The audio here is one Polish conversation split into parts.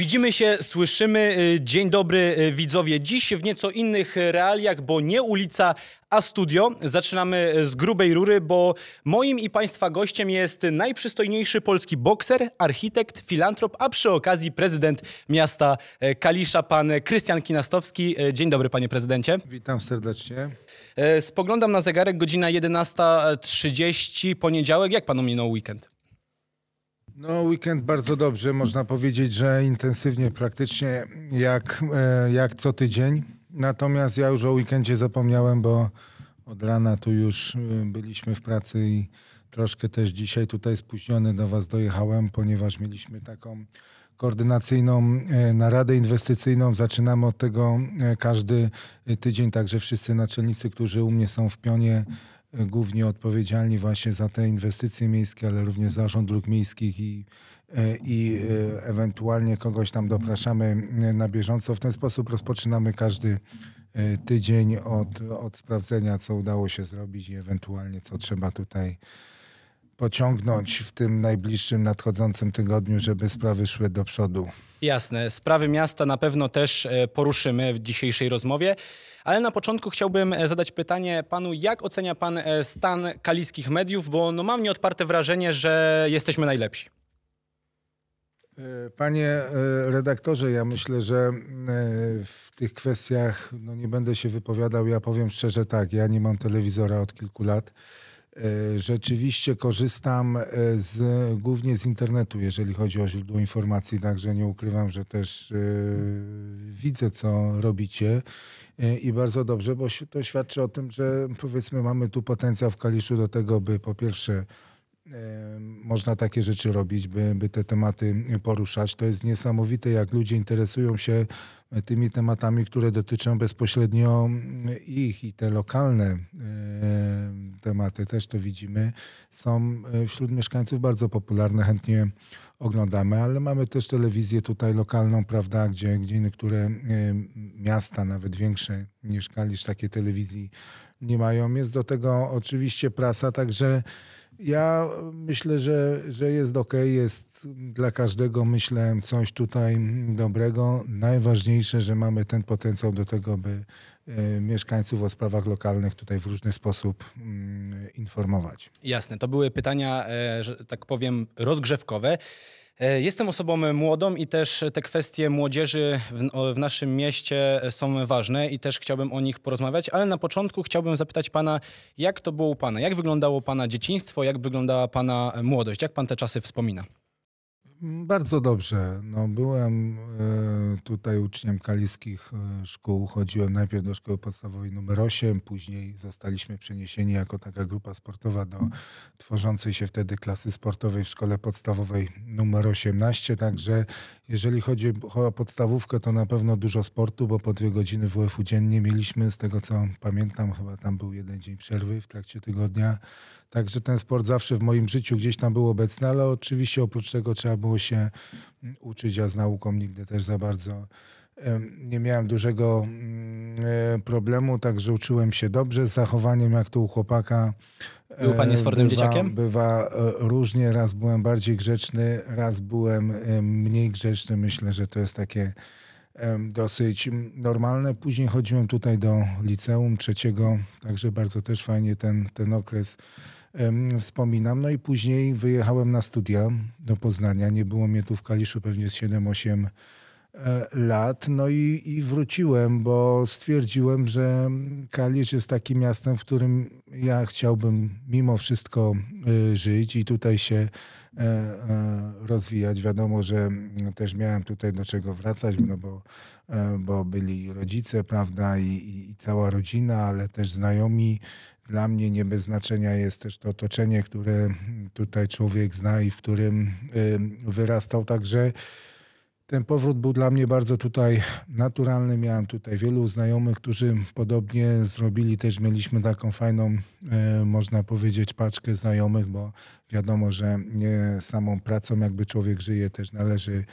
Widzimy się, słyszymy. Y, dzień dobry y, widzowie. Dziś w nieco innych realiach, bo nie ulica, a studio. Zaczynamy y, z grubej rury, bo moim i Państwa gościem jest najprzystojniejszy polski bokser, architekt, filantrop, a przy okazji prezydent miasta Kalisza, pan Krystian Kinastowski. Dzień dobry, panie prezydencie. Witam serdecznie. Spoglądam na zegarek, godzina 11.30, poniedziałek. Jak panu minął weekend? No, weekend bardzo dobrze. Można powiedzieć, że intensywnie praktycznie jak, e, jak co tydzień. Natomiast ja już o weekendzie zapomniałem, bo od rana tu już e, byliśmy w pracy i troszkę też dzisiaj tutaj spóźniony do Was dojechałem, ponieważ mieliśmy taką koordynacyjną e, naradę inwestycyjną. Zaczynamy od tego każdy tydzień, także wszyscy naczelnicy, którzy u mnie są w pionie głównie odpowiedzialni właśnie za te inwestycje miejskie, ale również zarząd dróg miejskich i, e, i e, ewentualnie kogoś tam dopraszamy na bieżąco. W ten sposób rozpoczynamy każdy e, tydzień od, od sprawdzenia, co udało się zrobić i ewentualnie co trzeba tutaj pociągnąć w tym najbliższym, nadchodzącym tygodniu, żeby sprawy szły do przodu. Jasne. Sprawy miasta na pewno też e, poruszymy w dzisiejszej rozmowie. Ale na początku chciałbym e, zadać pytanie panu, jak ocenia pan e, stan kaliskich mediów, bo no mam nieodparte wrażenie, że jesteśmy najlepsi. Panie redaktorze, ja myślę, że w tych kwestiach no nie będę się wypowiadał. Ja powiem szczerze tak, ja nie mam telewizora od kilku lat. E, rzeczywiście korzystam e, z, głównie z internetu, jeżeli chodzi o źródło informacji, także nie ukrywam, że też e, widzę, co robicie i bardzo dobrze, bo to świadczy o tym, że powiedzmy mamy tu potencjał w Kaliszu do tego, by po pierwsze można takie rzeczy robić, by, by te tematy poruszać. To jest niesamowite, jak ludzie interesują się tymi tematami, które dotyczą bezpośrednio mm, ich i te lokalne tematy, też to widzimy, są e, wśród mieszkańców bardzo popularne, chętnie oglądamy, ale mamy też telewizję tutaj lokalną, prawda, gdzie, gdzie niektóre miasta, nawet większe niż Kalisz, takie telewizji nie mają. Jest do tego oczywiście prasa, także ja myślę, że, że jest ok, jest dla każdego, myślę, coś tutaj dobrego. Najważniejsze, że mamy ten potencjał do tego, by e, mieszkańców o sprawach lokalnych tutaj w różny sposób mm, informować. Jasne, to były pytania, e, że tak powiem, rozgrzewkowe. E, jestem osobą młodą i też te kwestie młodzieży w, w, naszym mieście są ważne i też chciałbym o nich porozmawiać, ale na początku chciałbym zapytać pana, jak to było u pana? Jak wyglądało pana dzieciństwo? Jak wyglądała pana młodość? Jak pan te czasy wspomina? Bardzo dobrze. No, byłem e, tutaj uczniem kaliskich e, szkół. Chodziłem najpierw do szkoły podstawowej numer 8, później zostaliśmy przeniesieni jako taka grupa sportowa do tworzącej się wtedy klasy sportowej w szkole podstawowej numer 18. Także jeżeli chodzi o podstawówkę, to na pewno dużo sportu, bo po dwie godziny WF-u dziennie mieliśmy. Z tego co pamiętam, chyba tam był jeden dzień przerwy w trakcie tygodnia. Także ten sport zawsze w moim życiu gdzieś tam był obecny, ale oczywiście oprócz tego trzeba było się mm, uczyć, a z nauką nigdy też za bardzo nie miałem dużego mm, e, problemu, także uczyłem się dobrze z zachowaniem, jak to u chłopaka. E, był pan niesfornym bywa, dzieciakiem? Bywa e, różnie, raz byłem bardziej grzeczny, raz byłem mniej grzeczny. Myślę, że to jest takie dosyć normalne. Później chodziłem tutaj do liceum trzeciego, także bardzo też fajnie ten, ten okres wspominam. No i później wyjechałem na studia do Poznania. Nie było mnie tu w Kaliszu pewnie 7-8 e, lat. No i, i wróciłem, bo stwierdziłem, że Kalisz jest takim miastem, w którym ja chciałbym mimo wszystko e, żyć i tutaj się e, rozwijać. Wiadomo, że też miałem tutaj do czego wracać, no bo, bo byli rodzice, prawda, i, i cała rodzina, ale też znajomi dla mnie nie bez znaczenia jest też to otoczenie, które tutaj człowiek zna i w którym wyrastał. Także ten powrót był dla mnie bardzo tutaj naturalny. Miałem tutaj wielu znajomych, którzy podobnie zrobili. Też mieliśmy taką fajną, y, można powiedzieć, paczkę znajomych, bo wiadomo, że nie samą pracą jakby człowiek żyje, też należy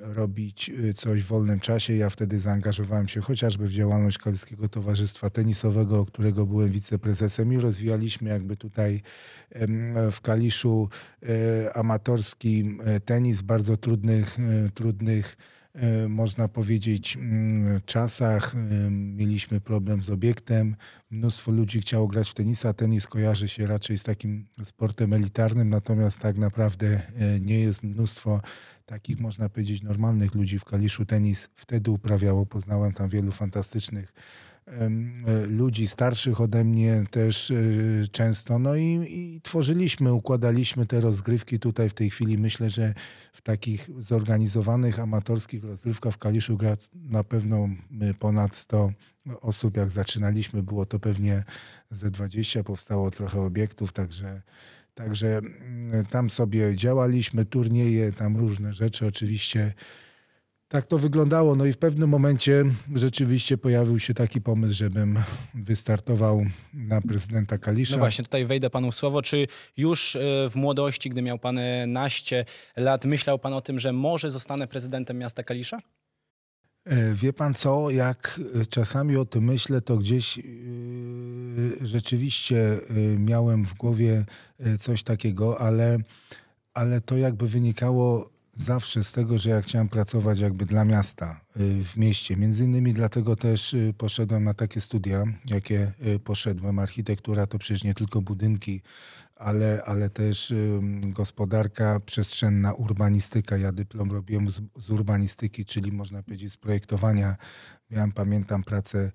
robić y, coś w wolnym czasie. Ja wtedy zaangażowałem się chociażby w działalność Kalskiego Towarzystwa Tenisowego, którego byłem wiceprezesem i rozwijaliśmy jakby tutaj w Kaliszu e, amatorski e, tenis w bardzo trudnych, e, trudnych E, można powiedzieć, mm, czasach. E, mieliśmy problem z obiektem, mnóstwo ludzi chciało grać w tenisa. Tenis kojarzy się raczej z takim sportem elitarnym, natomiast tak naprawdę e, nie jest mnóstwo takich, można powiedzieć, normalnych ludzi w Kaliszu. Tenis wtedy uprawiało, poznałem tam wielu fantastycznych E, ludzi starszych ode mnie też e, często. No i, i, tworzyliśmy, układaliśmy te rozgrywki tutaj w tej chwili. Myślę, że w takich zorganizowanych, amatorskich rozgrywkach w Kaliszu gra na pewno ponad 100 osób. Jak zaczynaliśmy, było to pewnie ze 20, powstało trochę obiektów, także Także mm, tam sobie działaliśmy, turnieje, tam różne rzeczy oczywiście tak to wyglądało. No i w pewnym momencie rzeczywiście pojawił się taki pomysł, żebym wystartował na prezydenta Kalisza. No właśnie, tutaj wejdę panu w słowo. Czy już e, w młodości, gdy miał pan naście lat, myślał pan o tym, że może zostanę prezydentem miasta Kalisza? E, wie pan co, jak czasami o tym myślę, to gdzieś e, rzeczywiście miałem w głowie coś takiego, ale, ale to jakby wynikało zawsze z tego, że ja chciałem pracować jakby dla miasta y, w mieście. Między innymi dlatego też y, poszedłem na takie studia, jakie y, poszedłem. Architektura to przecież nie tylko budynki, ale, ale też gospodarka przestrzenna, urbanistyka. Ja dyplom robiłem z, z urbanistyki, czyli można powiedzieć z projektowania. Miałem, pamiętam, pracę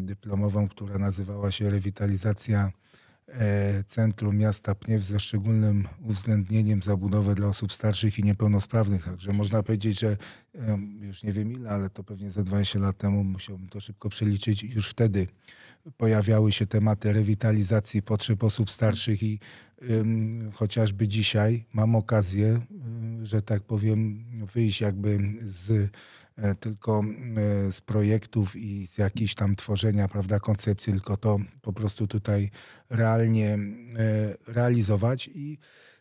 dyplomową, która nazywała się Rewitalizacja E, centrum miasta Pniew ze szczególnym uwzględnieniem zabudowy dla osób starszych i niepełnosprawnych. Także można powiedzieć, że już nie wiem ile, ale to pewnie ze 20 lat temu musiałbym to szybko przeliczyć. Już wtedy pojawiały się tematy rewitalizacji potrzeb osób starszych i um, chociażby dzisiaj mam okazję, e, że tak powiem, wyjść jakby z E, tylko e, z projektów i z jakichś tam tworzenia, prawda, koncepcji, tylko to po prostu tutaj realnie e, realizować i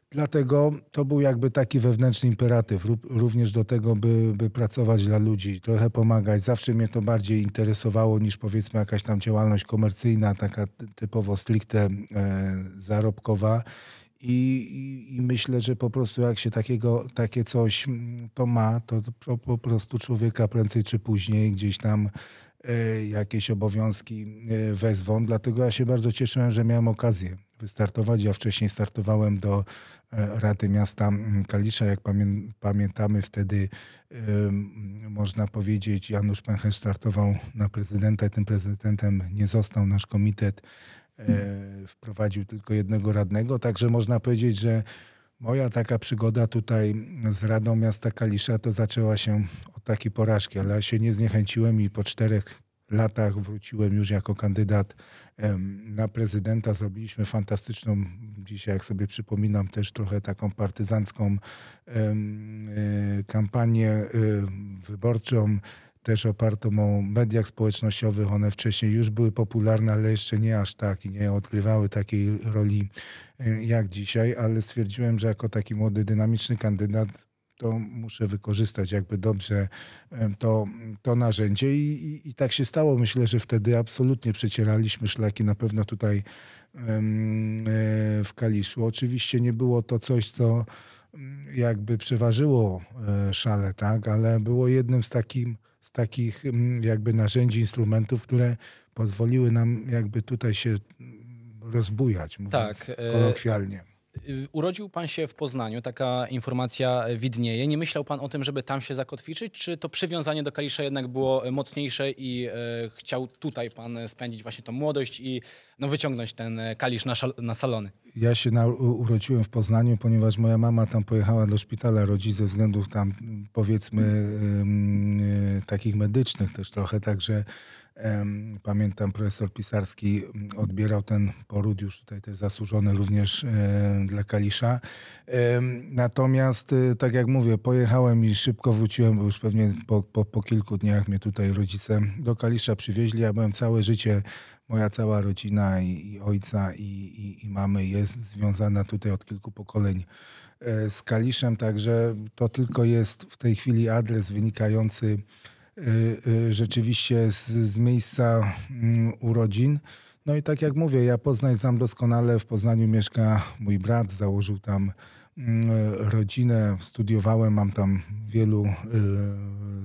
Dlatego to był jakby taki wewnętrzny imperatyw, również do tego, by, by, pracować dla ludzi, trochę pomagać. Zawsze mnie to bardziej interesowało niż powiedzmy jakaś tam działalność komercyjna, taka typowo stricte zarobkowa. I, i, I, myślę, że po prostu jak się takiego, takie coś mm, to ma, to, to po prostu człowieka prędzej czy później gdzieś tam e, jakieś obowiązki e, wezwą. Dlatego ja się bardzo cieszyłem, że miałem okazję wystartować. Ja wcześniej startowałem do e, Rady Miasta mm, Kalisza. Jak pamię, pamiętamy, wtedy można powiedzieć, Janusz Pęcherz startował na prezydenta i tym prezydentem nie został. Nasz komitet e, wprowadził tylko jednego radnego, także można powiedzieć, że moja taka przygoda tutaj z Radą Miasta Kalisza to zaczęła się od takiej porażki, ale ja się nie zniechęciłem i po czterech latach wróciłem już jako kandydat na prezydenta. Zrobiliśmy fantastyczną, dzisiaj jak sobie przypominam, też trochę taką partyzancką e, kampanię e, wyborczą też oparto o mediach społecznościowych. One wcześniej już były popularne, ale jeszcze nie aż tak i nie odgrywały takiej roli e, jak dzisiaj, ale stwierdziłem, że jako taki młody, dynamiczny kandydat to muszę wykorzystać jakby dobrze to, to narzędzie. I, i, I, tak się stało. Myślę, że wtedy absolutnie przecieraliśmy szlaki na pewno tutaj e, w Kaliszu. Oczywiście nie było to coś, co mm, jakby przeważyło e, szale, tak? ale było jednym z, takim, z takich mm, jakby narzędzi, instrumentów, które pozwoliły nam jakby tutaj się mm, rozbujać, mówiąc tak, e, kolokwialnie. Y, urodził pan się w Poznaniu, taka informacja widnieje. Nie myślał pan o tym, żeby tam się zakotwiczyć, czy to przywiązanie do Kalisza jednak było y, mocniejsze i y, chciał tutaj pan spędzić właśnie tą młodość i no, wyciągnąć ten Kalisz na, na salony? Ja się na, urodziłem w Poznaniu, ponieważ moja mama tam pojechała do szpitala rodzi ze względów tam powiedzmy takich medycznych też trochę, także Pamiętam, profesor Pisarski mm, odbierał ten poród, już tutaj też zasłużony również e, dla Kalisza. Natomiast, e, tak jak mówię, pojechałem i szybko wróciłem, bo już pewnie po, po, po kilku dniach mnie tutaj rodzice do Kalisza przywieźli. Ja byłem całe życie, moja cała rodzina i, i ojca i, i, i mamy jest związana tutaj od kilku pokoleń e, z Kaliszem, także to tylko jest w tej chwili adres wynikający Y, y, rzeczywiście z, z miejsca mm, urodzin. No i tak jak mówię, ja Poznań znam doskonale. W Poznaniu mieszka mój brat, założył tam mm, rodzinę, studiowałem, mam tam wielu y,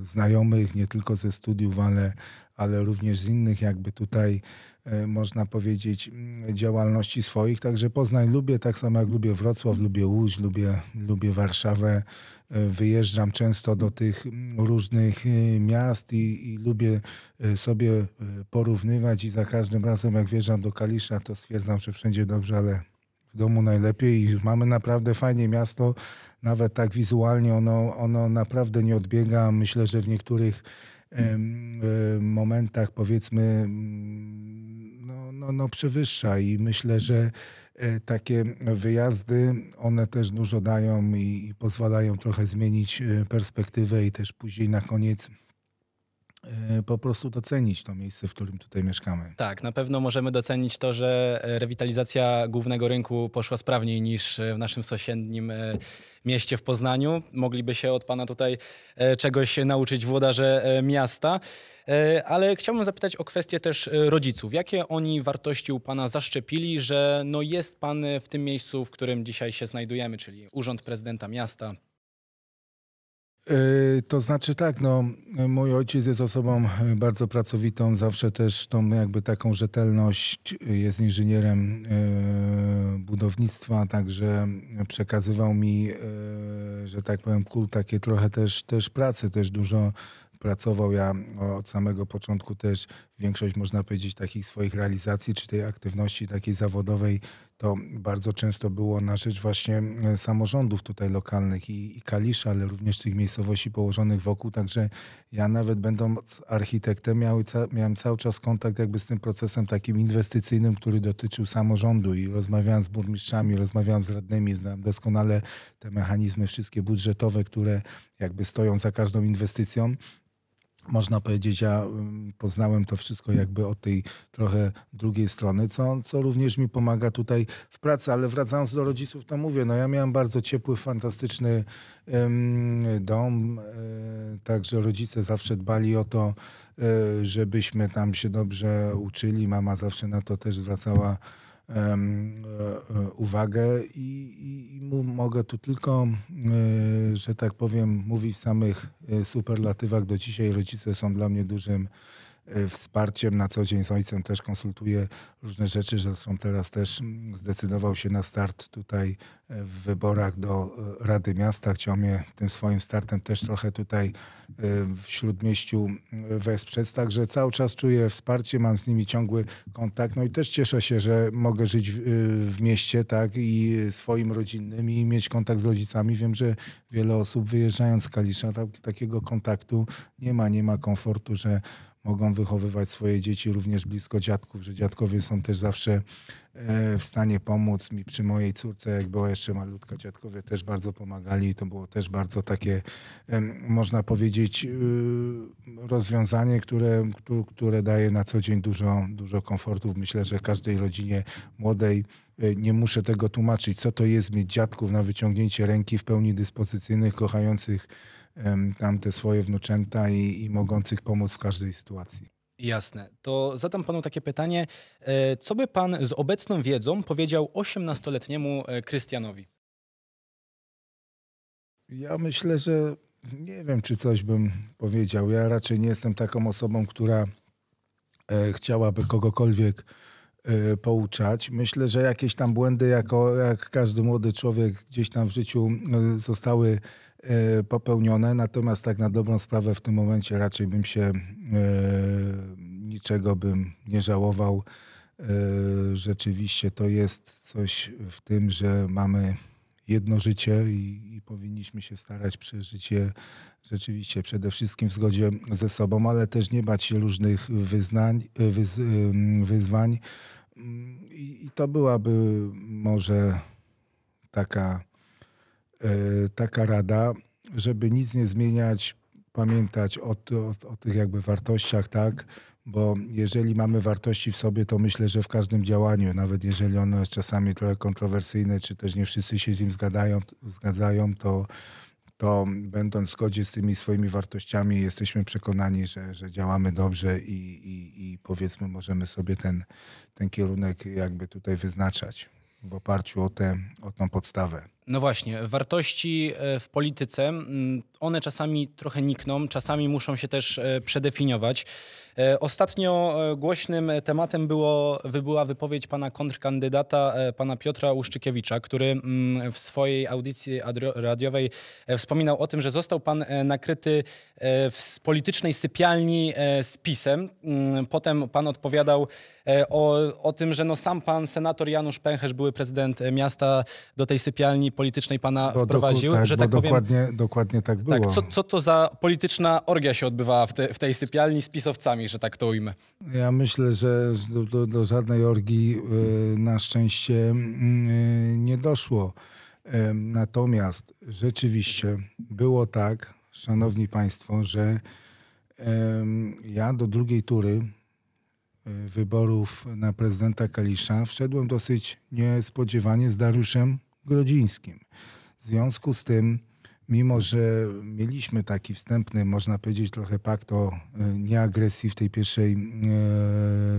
znajomych, nie tylko ze studiów, ale ale również z innych jakby tutaj e, można powiedzieć mm, działalności swoich. Także Poznań lubię, tak samo jak lubię Wrocław, lubię Łódź, lubię, lubię Warszawę. E, wyjeżdżam często do tych mm, różnych e, miast i, i lubię sobie porównywać i za każdym razem jak wjeżdżam do Kalisza to stwierdzam, że wszędzie dobrze, ale w domu najlepiej i mamy naprawdę fajne miasto, nawet tak wizualnie ono, ono naprawdę nie odbiega. Myślę, że w niektórych momentach powiedzmy mm, no, no, no przewyższa i myślę, że e, takie wyjazdy, one też dużo dają i pozwalają trochę zmienić e, perspektywę i też później na koniec e, po prostu docenić to miejsce, w którym tutaj mieszkamy. Tak, na pewno możemy docenić to, że rewitalizacja głównego rynku poszła sprawniej niż w naszym sąsiednim mieście w Poznaniu. Mogliby się od pana tutaj e, czegoś nauczyć, włodarze e, miasta. E, ale chciałbym zapytać o kwestię też rodziców. Jakie oni wartości u pana zaszczepili, że no jest pan w tym miejscu, w którym dzisiaj się znajdujemy, czyli Urząd Prezydenta Miasta, Yy, to znaczy tak, no, mój ojciec jest osobą yy, bardzo pracowitą, zawsze też tą jakby taką rzetelność, yy, jest inżynierem budownictwa, także przekazywał mi, że tak powiem, kult takie trochę też, też pracy, też dużo pracował. Ja od samego początku też większość, można powiedzieć, takich swoich realizacji czy tej aktywności takiej zawodowej, to bardzo często było na rzecz właśnie e, samorządów tutaj lokalnych i, i Kalisza, ale również tych miejscowości położonych wokół. Także ja nawet będąc architektem miał, miałem cały czas kontakt jakby z tym procesem takim inwestycyjnym, który dotyczył samorządu i rozmawiałem z burmistrzami, rozmawiałem z radnymi, znam doskonale te mechanizmy wszystkie budżetowe, które jakby stoją za każdą inwestycją można powiedzieć, ja poznałem to wszystko jakby od tej trochę drugiej strony, co, co również mi pomaga tutaj w pracy, ale wracając do rodziców, to mówię, no ja miałem bardzo ciepły, fantastyczny dom, e, także rodzice zawsze dbali o to, e, żebyśmy tam się dobrze uczyli, mama zawsze na to też zwracała E, e, uwagę i, i, mogę tu tylko, e, że tak powiem, mówić w samych superlatywach. Do dzisiaj rodzice są dla mnie dużym Y, wsparciem na co dzień z ojcem też konsultuję różne rzeczy. Zresztą teraz też mm, zdecydował się na start tutaj y, w wyborach do y, Rady Miasta. Chciał mnie tym swoim startem też trochę tutaj w Śródmieściu wesprzeć. Także cały czas czuję wsparcie, mam z nimi ciągły kontakt. No i też cieszę się, że mogę żyć w mieście tak i swoim rodzinnym i mieć kontakt z rodzicami. Wiem, że wiele osób wyjeżdżając z Kalisza tak, takiego kontaktu nie ma, nie ma komfortu, że mogą wychowywać swoje dzieci również blisko dziadków, że dziadkowie są też zawsze e, w stanie pomóc mi przy mojej córce, jak była jeszcze malutka, dziadkowie też bardzo pomagali i to było też bardzo takie, można powiedzieć, y, rozwiązanie, które, które daje na co dzień dużo, dużo komfortów. Myślę, że każdej rodzinie młodej e, nie muszę tego tłumaczyć, co to jest mieć dziadków na wyciągnięcie ręki w pełni dyspozycyjnych, kochających tamte swoje wnuczęta i, i mogących pomóc w każdej sytuacji. Jasne. To zadam panu takie pytanie. E, co by pan z obecną wiedzą powiedział 18-letniemu e, Krystianowi? Ja myślę, że nie wiem, czy coś bym powiedział. Ja raczej nie jestem taką osobą, która e, chciałaby kogokolwiek Y, pouczać. Myślę, że jakieś tam błędy, jako, jak każdy młody człowiek gdzieś tam w życiu y, zostały y, popełnione, natomiast tak na dobrą sprawę w tym momencie raczej bym się niczego bym nie żałował. Rzeczywiście to jest coś w tym, że mamy jedno życie i, i, powinniśmy się starać przeżyć je rzeczywiście przede wszystkim w zgodzie ze sobą, ale też nie bać się różnych wyznań, wyz, wyzwań. Mm, I, I, to byłaby może taka, e, taka rada, żeby nic nie zmieniać, pamiętać o, o, o tych jakby wartościach, tak? bo jeżeli mamy wartości w sobie, to myślę, że w każdym działaniu, nawet jeżeli ono jest czasami trochę kontrowersyjne, czy też nie wszyscy się z nim zgadzają, zgadzają, to, to będąc w zgodzie z tymi swoimi wartościami, jesteśmy przekonani, że, że działamy dobrze i, i, i powiedzmy możemy sobie ten, ten kierunek jakby tutaj wyznaczać w oparciu o, tę, o tą podstawę. No właśnie, wartości e, w polityce, mm, one czasami trochę nikną, czasami muszą się też e, przedefiniować. E, ostatnio e, głośnym tematem było, była wypowiedź pana kontrkandydata, e, pana Piotra Łuszczykiewicza, który mm, w swojej audycji radiowej wspominał o tym, że został pan nakryty w politycznej sypialni z PiSem. Mm, potem pan odpowiadał o, o tym, że no sam pan senator Janusz Pęcherz, były prezydent miasta, do tej sypialni politycznej pana bo wprowadził. Doku, tak, że tak powiem, dokładnie, dokładnie tak, tak było. Tak, co, co to za polityczna orgia się odbywała w, te, w tej sypialni z pisowcami? że tak to ujmę. Ja myślę, że do, do, do żadnej orgii y, na szczęście y, nie doszło. Y, natomiast rzeczywiście było tak, szanowni państwo, że ja do drugiej tury wyborów na prezydenta Kalisza wszedłem dosyć niespodziewanie z Dariuszem Grodzińskim. W związku z tym mimo że mieliśmy taki wstępny, można powiedzieć, trochę pakt o e, nieagresji w tej pierwszej e,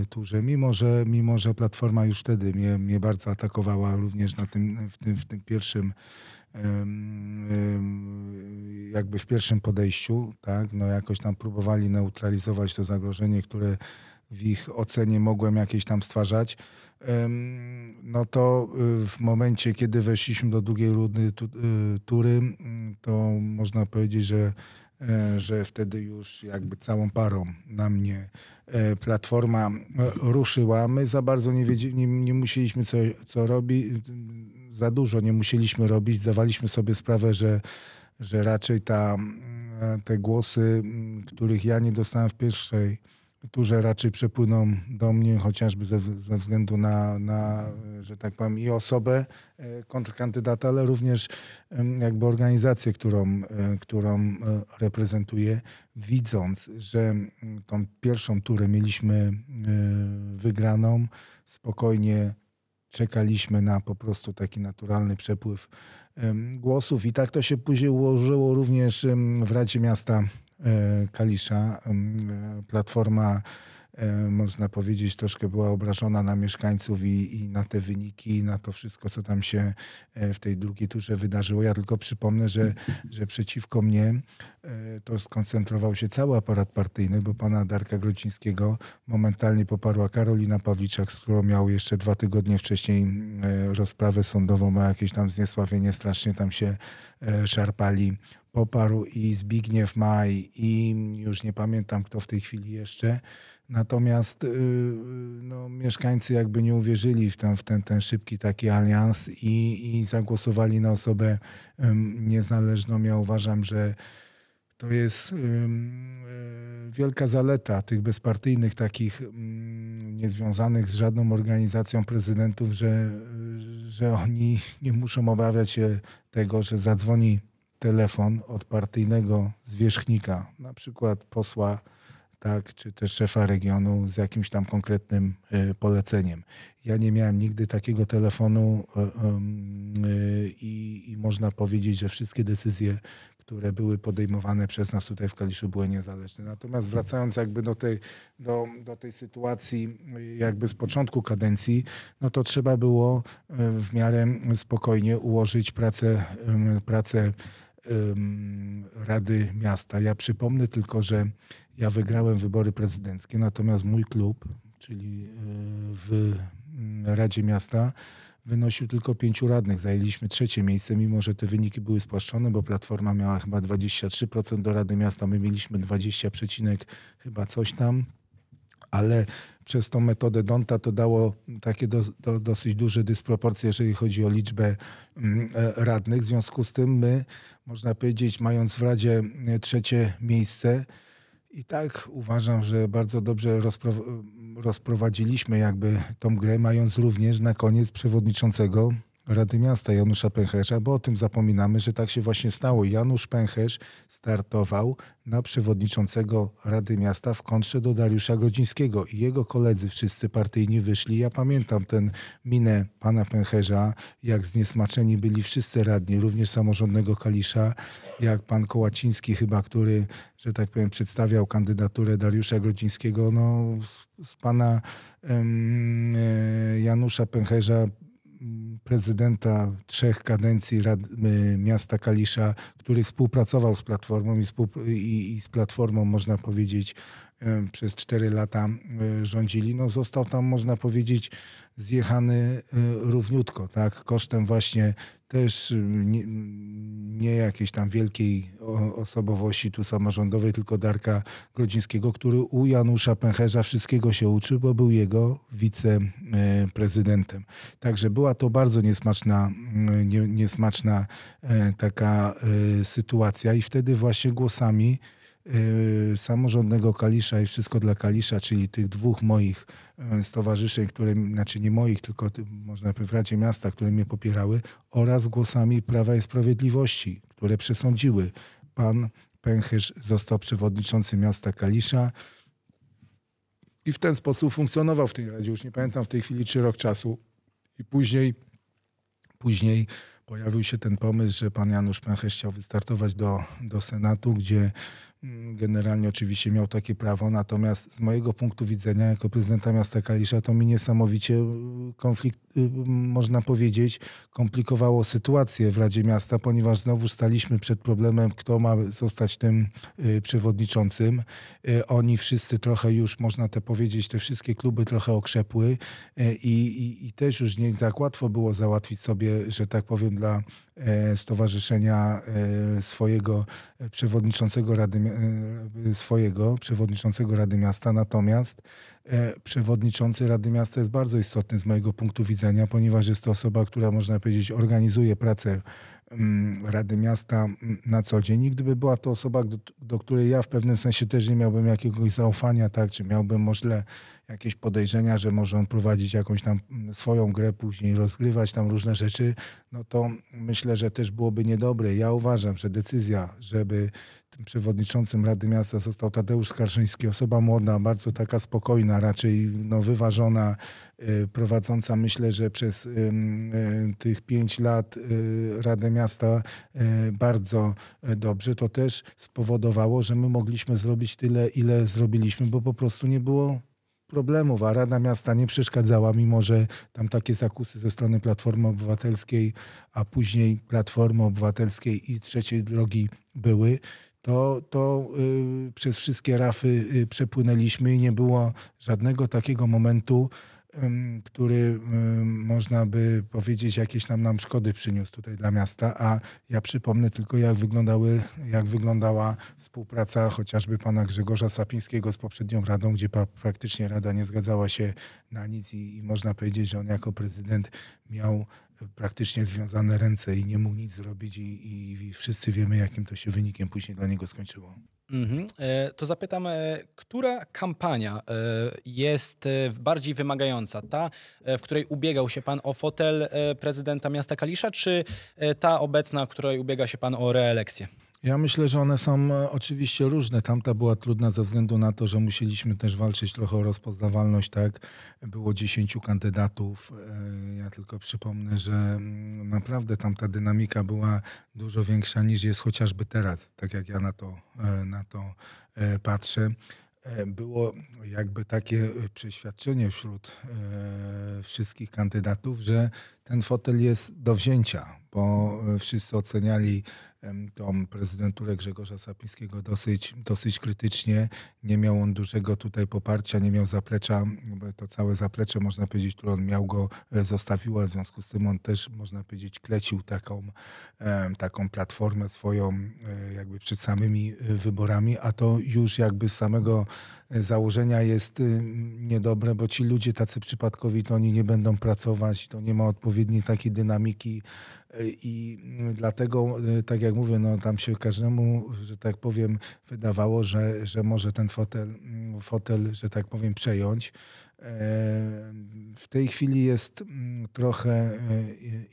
turze, mimo że, mimo że Platforma już wtedy mnie, mnie bardzo atakowała również na tym, w, tym, w tym pierwszym jakby w pierwszym podejściu, tak, no jakoś tam próbowali neutralizować to zagrożenie, które w ich ocenie mogłem jakieś tam stwarzać no to y, w momencie, kiedy weszliśmy do drugiej rundy y, tury, mm, to można powiedzieć, że, e, że wtedy już jakby całą parą na mnie e, platforma e, ruszyła. My za bardzo nie, wiedzieli, nie, nie musieliśmy co, co robić, mm, za dużo nie musieliśmy robić. Zdawaliśmy sobie sprawę, że, że raczej ta, te głosy, mm, których ja nie dostałem w pierwszej które raczej przepłyną do mnie, chociażby ze, ze względu na, na, że tak powiem, i osobę e, kontrkandydata, ale również jakby organizację, którą, e, którą e, reprezentuję, widząc, że tą pierwszą turę mieliśmy wygraną, spokojnie czekaliśmy na po prostu taki naturalny przepływ głosów i tak to się później ułożyło również w Radzie Miasta E, Kalisza. E, Platforma, e, można powiedzieć, troszkę była obrażona na mieszkańców i, i, na te wyniki, i na to wszystko, co tam się w tej drugiej turze wydarzyło. Ja tylko przypomnę, że, że przeciwko mnie to skoncentrował się cały aparat partyjny, bo pana Darka Grocińskiego momentalnie poparła Karolina Pawliczak, z którą miał jeszcze dwa tygodnie wcześniej rozprawę sądową ma jakieś tam zniesławienie, strasznie tam się szarpali poparł i Zbigniew Maj i już nie pamiętam kto w tej chwili jeszcze. Natomiast y, no, mieszkańcy jakby nie uwierzyli w ten, w ten, ten szybki taki alians i, i zagłosowali na osobę niezależną. Ja uważam, że to jest y, wielka zaleta tych bezpartyjnych, takich niezwiązanych z żadną organizacją prezydentów, że, że oni nie muszą obawiać się tego, że zadzwoni telefon od partyjnego zwierzchnika, na przykład posła tak, czy też szefa regionu z jakimś tam konkretnym e, poleceniem. Ja nie miałem nigdy takiego telefonu e, e, i, i można powiedzieć, że wszystkie decyzje, które były podejmowane przez nas tutaj w Kaliszu były niezależne. Natomiast wracając jakby do tej, do, do tej sytuacji jakby z początku kadencji, no to trzeba było w miarę spokojnie ułożyć pracę, pracę Rady Miasta. Ja przypomnę tylko, że ja wygrałem wybory prezydenckie, natomiast mój klub, czyli y, w mm, Radzie Miasta, wynosił tylko pięciu radnych. Zajęliśmy trzecie miejsce, mimo że te wyniki były spłaszczone, bo Platforma miała chyba 23% do Rady Miasta, my mieliśmy 20, chyba coś tam ale przez tą metodę Donta to dało takie do, do, dosyć duże dysproporcje, jeżeli chodzi o liczbę mm, e, radnych. W związku z tym my, można powiedzieć, mając w Radzie e, trzecie miejsce, i tak uważam, że bardzo dobrze rozpro, e, rozprowadziliśmy jakby tą grę, mając również na koniec przewodniczącego Rady Miasta Janusza Pęcherza, bo o tym zapominamy, że tak się właśnie stało. Janusz Pęcherz startował na przewodniczącego Rady Miasta w kontrze do Dariusza Grodzińskiego i jego koledzy wszyscy partyjni wyszli. Ja pamiętam ten minę pana Pęcherza, jak zniesmaczeni byli wszyscy radni, również samorządnego Kalisza, jak pan Kołaciński chyba, który, że tak powiem, przedstawiał kandydaturę Dariusza Grodzińskiego, no z, pana e, Janusza Pęcherza Mm, prezydenta trzech kadencji Rad, y, miasta Kalisza, który współpracował z Platformą i, współ, i, i z Platformą, można powiedzieć, przez cztery lata rządzili, no został tam, można powiedzieć, zjechany równiutko, tak, kosztem właśnie też nie, nie jakiejś tam wielkiej osobowości tu samorządowej, tylko Darka Grodzińskiego, który u Janusza Pęcherza wszystkiego się uczył, bo był jego wiceprezydentem. Także była to bardzo niesmaczna, nie, niesmaczna taka e, sytuacja i wtedy właśnie głosami Y, samorządnego Kalisza i Wszystko dla Kalisza, czyli tych dwóch moich y, stowarzyszeń, które, znaczy nie moich, tylko można powiedzieć w Radzie Miasta, które mnie popierały, oraz głosami Prawa i Sprawiedliwości, które przesądziły. Pan Pęcherz został przewodniczącym miasta Kalisza i w ten sposób funkcjonował w tej Radzie. Już nie pamiętam w tej chwili czy rok czasu. I później, później pojawił się ten pomysł, że pan Janusz Pęcherz chciał wystartować do, do Senatu, gdzie Mm, generalnie oczywiście miał takie prawo, natomiast z mojego punktu widzenia, jako prezydenta miasta Kalisza, to mi niesamowicie y, konflikt, y, można powiedzieć, komplikowało sytuację w Radzie Miasta, ponieważ znowu staliśmy przed problemem, kto ma zostać tym y, przewodniczącym. Oni wszyscy trochę już, można te powiedzieć, te wszystkie kluby trochę okrzepły i, i, i też już nie tak łatwo było załatwić sobie, że tak powiem, dla E, stowarzyszenia e, swojego przewodniczącego Rady, e, swojego przewodniczącego Rady Miasta. Natomiast przewodniczący Rady Miasta jest bardzo istotny z mojego punktu widzenia, ponieważ jest to osoba, która można powiedzieć organizuje pracę Mm, Rady Miasta mm, na co dzień. I gdyby była to osoba, do, do, której ja w pewnym sensie też nie miałbym jakiegoś zaufania, tak, czy miałbym może jakieś podejrzenia, że może on prowadzić jakąś tam mm, swoją grę później, rozgrywać tam różne rzeczy, no to myślę, że też byłoby niedobre. Ja uważam, że decyzja, żeby tym przewodniczącym Rady Miasta został Tadeusz Skarżyński, osoba młoda, bardzo taka spokojna, raczej no, wyważona, y, prowadząca myślę, że przez y, tych pięć lat y, Radę Miasta bardzo dobrze. To też spowodowało, że my mogliśmy zrobić tyle, ile zrobiliśmy, bo po prostu nie było problemów, a Rada Miasta nie przeszkadzała, mimo że tam takie zakusy ze strony Platformy Obywatelskiej, a później Platformy Obywatelskiej i Trzeciej Drogi były to, to y, przez wszystkie rafy y, przepłynęliśmy i nie było żadnego takiego momentu, y, który można by powiedzieć jakieś nam, nam szkody przyniósł tutaj dla miasta, a ja przypomnę tylko jak, wyglądały, jak wyglądała współpraca chociażby pana Grzegorza Sapińskiego z poprzednią radą, gdzie pa, praktycznie rada nie zgadzała się na nic i, i można powiedzieć, że on jako prezydent miał praktycznie związane ręce i nie mógł nic zrobić i, i, i wszyscy wiemy, jakim to się wynikiem później dla niego skończyło. Mhm. E, to zapytam, e, która kampania e, jest bardziej wymagająca? Ta, w której ubiegał się pan o fotel prezydenta miasta Kalisza, czy ta obecna, w której ubiega się pan o reelekcję? Ja myślę, że one są oczywiście różne. Tamta była trudna ze względu na to, że musieliśmy też walczyć trochę o rozpoznawalność, tak? Było dziesięciu kandydatów, ja tylko przypomnę, że mm, naprawdę tam ta dynamika była dużo większa niż jest chociażby teraz, tak jak ja na to, e, na to e, patrzę e, było jakby takie przeświadczenie wśród wszystkich kandydatów, że ten fotel jest do wzięcia, bo e, wszyscy oceniali tą prezydenturę Grzegorza Sapińskiego dosyć, dosyć krytycznie. Nie miał on dużego tutaj poparcia, nie miał zaplecza, to całe zaplecze, można powiedzieć, które on miał go e, zostawiła, w związku z tym on też, można powiedzieć, klecił taką, e, taką platformę swoją jakby przed samymi wyborami, a to już jakby z samego założenia jest y, niedobre, bo ci ludzie tacy przypadkowi, to oni nie będą pracować, to nie ma odpowiedzi odpowiedniej takiej dynamiki e, i mm, dlatego, e, tak jak mówię, no, tam się każdemu, że tak powiem, wydawało, że, że może ten fotel, mm, fotel, że tak powiem, przejąć. W tej chwili jest mm, trochę e,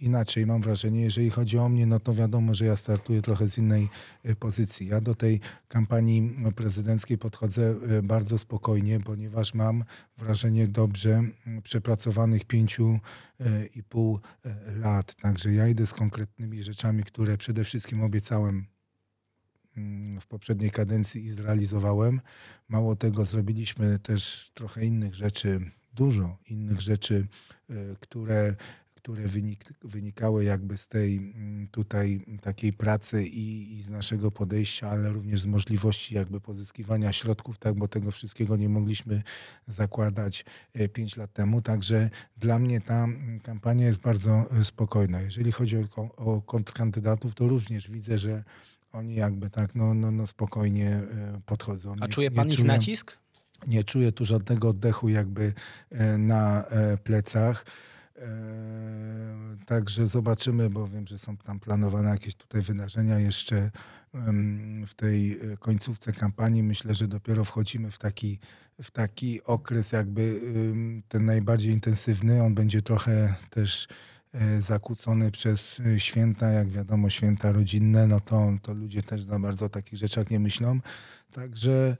inaczej, mam wrażenie. Jeżeli chodzi o mnie, no to wiadomo, że ja startuję trochę z innej e, pozycji. Ja do tej kampanii no, prezydenckiej podchodzę e, bardzo spokojnie, ponieważ mam wrażenie dobrze mm, przepracowanych pięciu i pół lat. Także ja idę z konkretnymi rzeczami, które przede wszystkim obiecałem Mm, w poprzedniej kadencji i zrealizowałem. Mało tego, zrobiliśmy też trochę innych rzeczy, dużo innych rzeczy, e, które które wynik, wynikały jakby z tej mm, tutaj takiej pracy i, i, z naszego podejścia, ale również z możliwości jakby pozyskiwania środków, tak, bo tego wszystkiego nie mogliśmy zakładać 5 e, lat temu. Także dla mnie ta mm, kampania jest bardzo e, spokojna. Jeżeli chodzi o, o kontrkandydatów, to również widzę, że oni jakby tak, no, no, no spokojnie e, podchodzą. A czuje pan ich nacisk? Nie czuję tu żadnego oddechu jakby e, na e, plecach. Także zobaczymy, bo wiem, że są tam planowane jakieś tutaj wydarzenia jeszcze w tej końcówce kampanii. Myślę, że dopiero wchodzimy w taki, w taki okres jakby ten najbardziej intensywny. On będzie trochę też E, zakłócony przez e, święta, jak wiadomo, święta rodzinne, no to, to ludzie też za bardzo o takich rzeczach nie myślą. Także,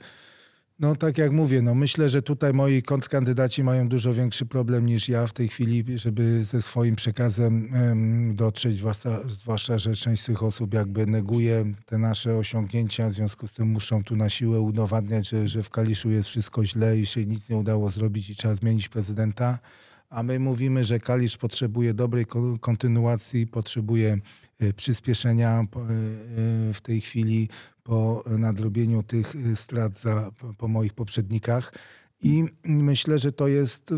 no tak jak mówię, no myślę, że tutaj moi kontrkandydaci mają dużo większy problem niż ja w tej chwili, żeby ze swoim przekazem dotrzeć, zwłaszcza, zwłaszcza że część z tych osób jakby neguje te nasze osiągnięcia, w związku z tym muszą tu na siłę udowadniać, że, że w Kaliszu jest wszystko źle i się nic nie udało zrobić i trzeba zmienić prezydenta a my mówimy, że Kalisz potrzebuje dobrej kontynuacji, potrzebuje e, przyspieszenia e, e, w tej chwili po nadrobieniu tych strat za, po moich poprzednikach. I myślę, że to jest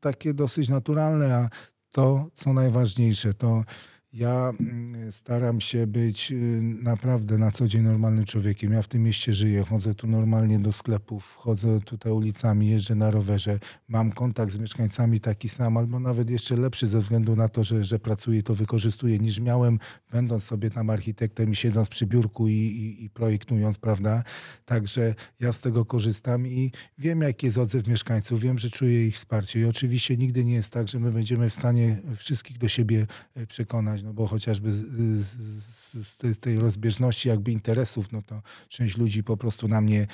takie dosyć naturalne, a to, co najważniejsze, to ja mm, staram się być y, naprawdę na co dzień normalnym człowiekiem. Ja w tym mieście żyję, chodzę tu normalnie do sklepów, chodzę tutaj ulicami, jeżdżę na rowerze, mam kontakt z mieszkańcami taki sam, albo nawet jeszcze lepszy ze względu na to, że, że pracuję to wykorzystuję, niż miałem będąc sobie tam architektem i siedząc przy biurku i, i, i projektując, prawda? Także ja z tego korzystam i wiem, jaki jest odzew mieszkańców, wiem, że czuję ich wsparcie i oczywiście nigdy nie jest tak, że my będziemy w stanie wszystkich do siebie e, przekonać no bo chociażby z, z, z, tej rozbieżności jakby interesów, no to część ludzi po prostu na mnie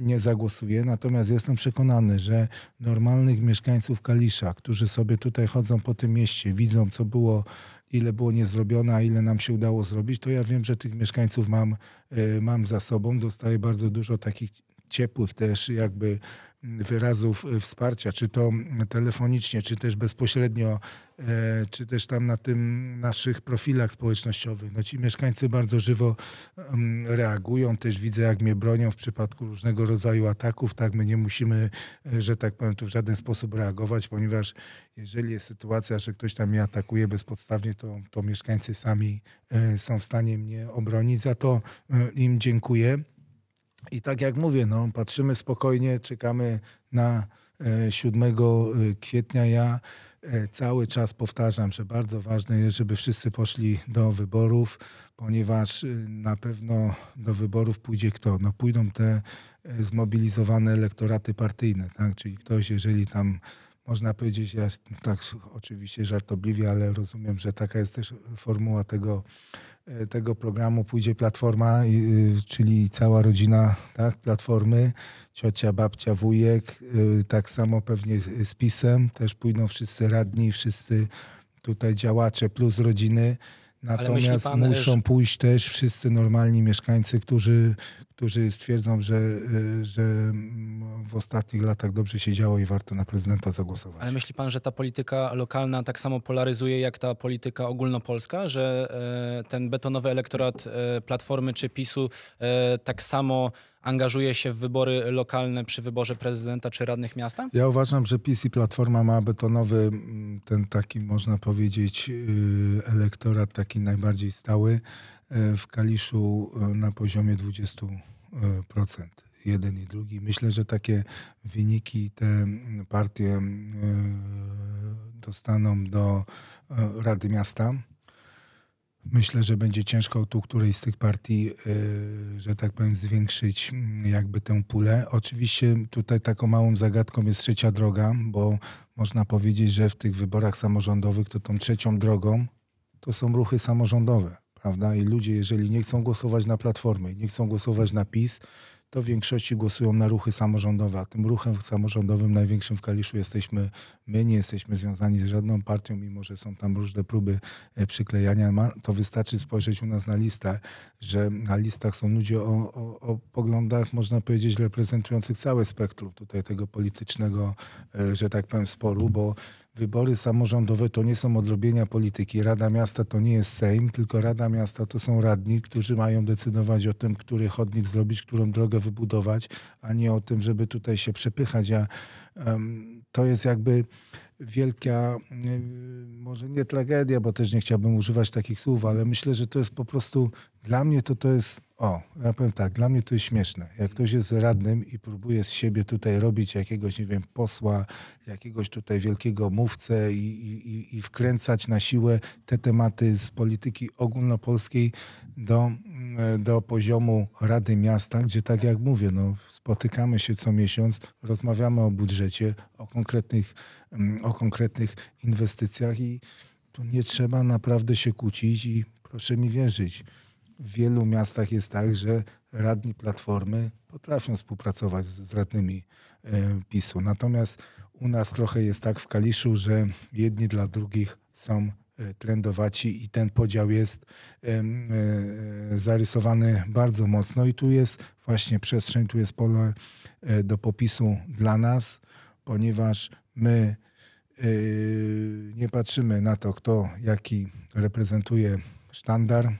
nie zagłosuje. Natomiast jestem przekonany, że normalnych mieszkańców Kalisza, którzy sobie tutaj chodzą po tym mieście, widzą co było, ile było niezrobione, a ile nam się udało zrobić, to ja wiem, że tych mieszkańców mam, e, mam za sobą. Dostaję bardzo dużo takich ciepłych też jakby mm, wyrazów y, wsparcia, czy to telefonicznie, czy też bezpośrednio, e, czy też tam na tym naszych profilach społecznościowych. No ci mieszkańcy bardzo żywo mm, reagują, też widzę jak mnie bronią w przypadku różnego rodzaju ataków, tak my nie musimy, e, że tak powiem, tu w żaden sposób reagować, ponieważ jeżeli jest sytuacja, że ktoś tam mnie atakuje bezpodstawnie, to, to mieszkańcy sami e, są w stanie mnie obronić. Za to im dziękuję. I tak jak mówię, no, patrzymy spokojnie, czekamy na 7 e, e, kwietnia. Ja e, cały czas powtarzam, że bardzo ważne jest, żeby wszyscy poszli do wyborów, ponieważ na pewno do wyborów pójdzie kto? No pójdą te zmobilizowane elektoraty partyjne, tak? Czyli ktoś, jeżeli tam można powiedzieć, ja tak oczywiście żartobliwie, ale rozumiem, że taka jest też formuła tego E, tego programu pójdzie Platforma, y, czyli cała rodzina tak, Platformy, ciocia, babcia, wujek, y, tak samo pewnie z PiSem, też pójdą wszyscy radni, wszyscy tutaj działacze plus rodziny. Natomiast pan, e, muszą że... pójść też wszyscy normalni mieszkańcy, którzy, którzy stwierdzą, że, e, że w ostatnich latach dobrze się działo i warto na prezydenta zagłosować. Ale myśli pan, że ta polityka lokalna tak samo polaryzuje jak ta polityka ogólnopolska, że e, ten betonowy elektorat Platformy czy PiSu tak samo angażuje się w wybory lokalne przy wyborze prezydenta czy radnych miasta? Ja uważam, że PiS i Platforma ma betonowy, mm, ten taki można powiedzieć y, elektorat, taki najbardziej stały y, w Kaliszu y, na poziomie 20%. Jeden i drugi. Myślę, że takie wyniki te mm, partie dostaną do Rady Miasta Myślę, że będzie ciężko tu którejś z tych partii, y, że tak powiem, zwiększyć mm, jakby tę pulę. Oczywiście tutaj taką małą zagadką jest trzecia droga, bo można powiedzieć, że w tych wyborach samorządowych to tą trzecią drogą to są ruchy samorządowe, prawda? I ludzie, jeżeli nie chcą głosować na Platformę, nie chcą głosować na PiS, to w większości głosują na ruchy samorządowe, a tym ruchem samorządowym największym w Kaliszu jesteśmy my, nie jesteśmy związani z żadną partią, mimo że są tam różne próby e, przyklejania. To wystarczy spojrzeć u nas na listę, że na listach są ludzie o, o, o poglądach, można powiedzieć, reprezentujących całe spektrum tutaj tego politycznego, e, że tak powiem, sporu, bo Wybory samorządowe to nie są odrobienia polityki. Rada Miasta to nie jest Sejm, tylko Rada Miasta to są radni, którzy mają decydować o tym, który chodnik zrobić, którą drogę wybudować, a nie o tym, żeby tutaj się przepychać. A, um, to jest jakby wielka, może nie tragedia, bo też nie chciałbym używać takich słów, ale myślę, że to jest po prostu dla mnie to to jest, o, ja powiem tak, dla mnie to jest śmieszne. Jak ktoś jest radnym i próbuje z siebie tutaj robić jakiegoś, nie wiem, posła, jakiegoś tutaj wielkiego mówcę i, i, i wkręcać na siłę te tematy z polityki ogólnopolskiej do, mm, do poziomu Rady Miasta, gdzie tak jak mówię, no, spotykamy się co miesiąc, rozmawiamy o budżecie, o konkretnych, mm, o konkretnych inwestycjach i tu nie trzeba naprawdę się kłócić i proszę mi wierzyć w wielu miastach jest tak, że radni Platformy potrafią współpracować z radnymi e, PiSu. Natomiast u nas trochę jest tak w Kaliszu, że jedni dla drugich są e, trendowaci i ten podział jest e, zarysowany bardzo mocno i tu jest właśnie przestrzeń, tu jest pole do popisu dla nas, ponieważ my nie patrzymy na to, kto jaki reprezentuje sztandar,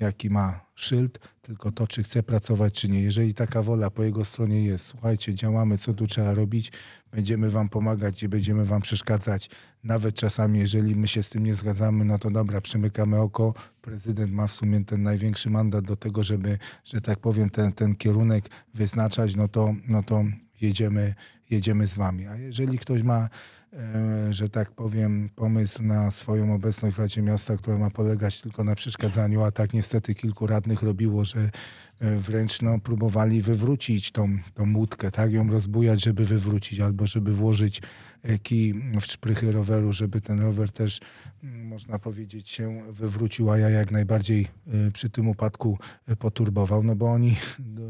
jaki ma szyld, tylko to, czy chce pracować, czy nie. Jeżeli taka wola po jego stronie jest, słuchajcie, działamy, co tu trzeba robić, będziemy wam pomagać i będziemy wam przeszkadzać. Nawet czasami, jeżeli my się z tym nie zgadzamy, no to dobra, przemykamy oko. Prezydent ma w sumie ten największy mandat do tego, żeby, że tak powiem, ten, ten kierunek wyznaczać, no to, no to jedziemy, jedziemy z wami. A jeżeli ktoś ma E, że tak powiem, pomysł na swoją obecność w Radzie Miasta, która ma polegać tylko na przeszkadzaniu, a tak niestety kilku radnych robiło, że e, wręcz no, próbowali wywrócić tą, tą łódkę, tak ją rozbujać, żeby wywrócić, albo żeby włożyć e, kij w szprychy roweru, żeby ten rower też, mm, można powiedzieć, się wywrócił, a ja jak najbardziej przy tym upadku poturbował, no bo oni no,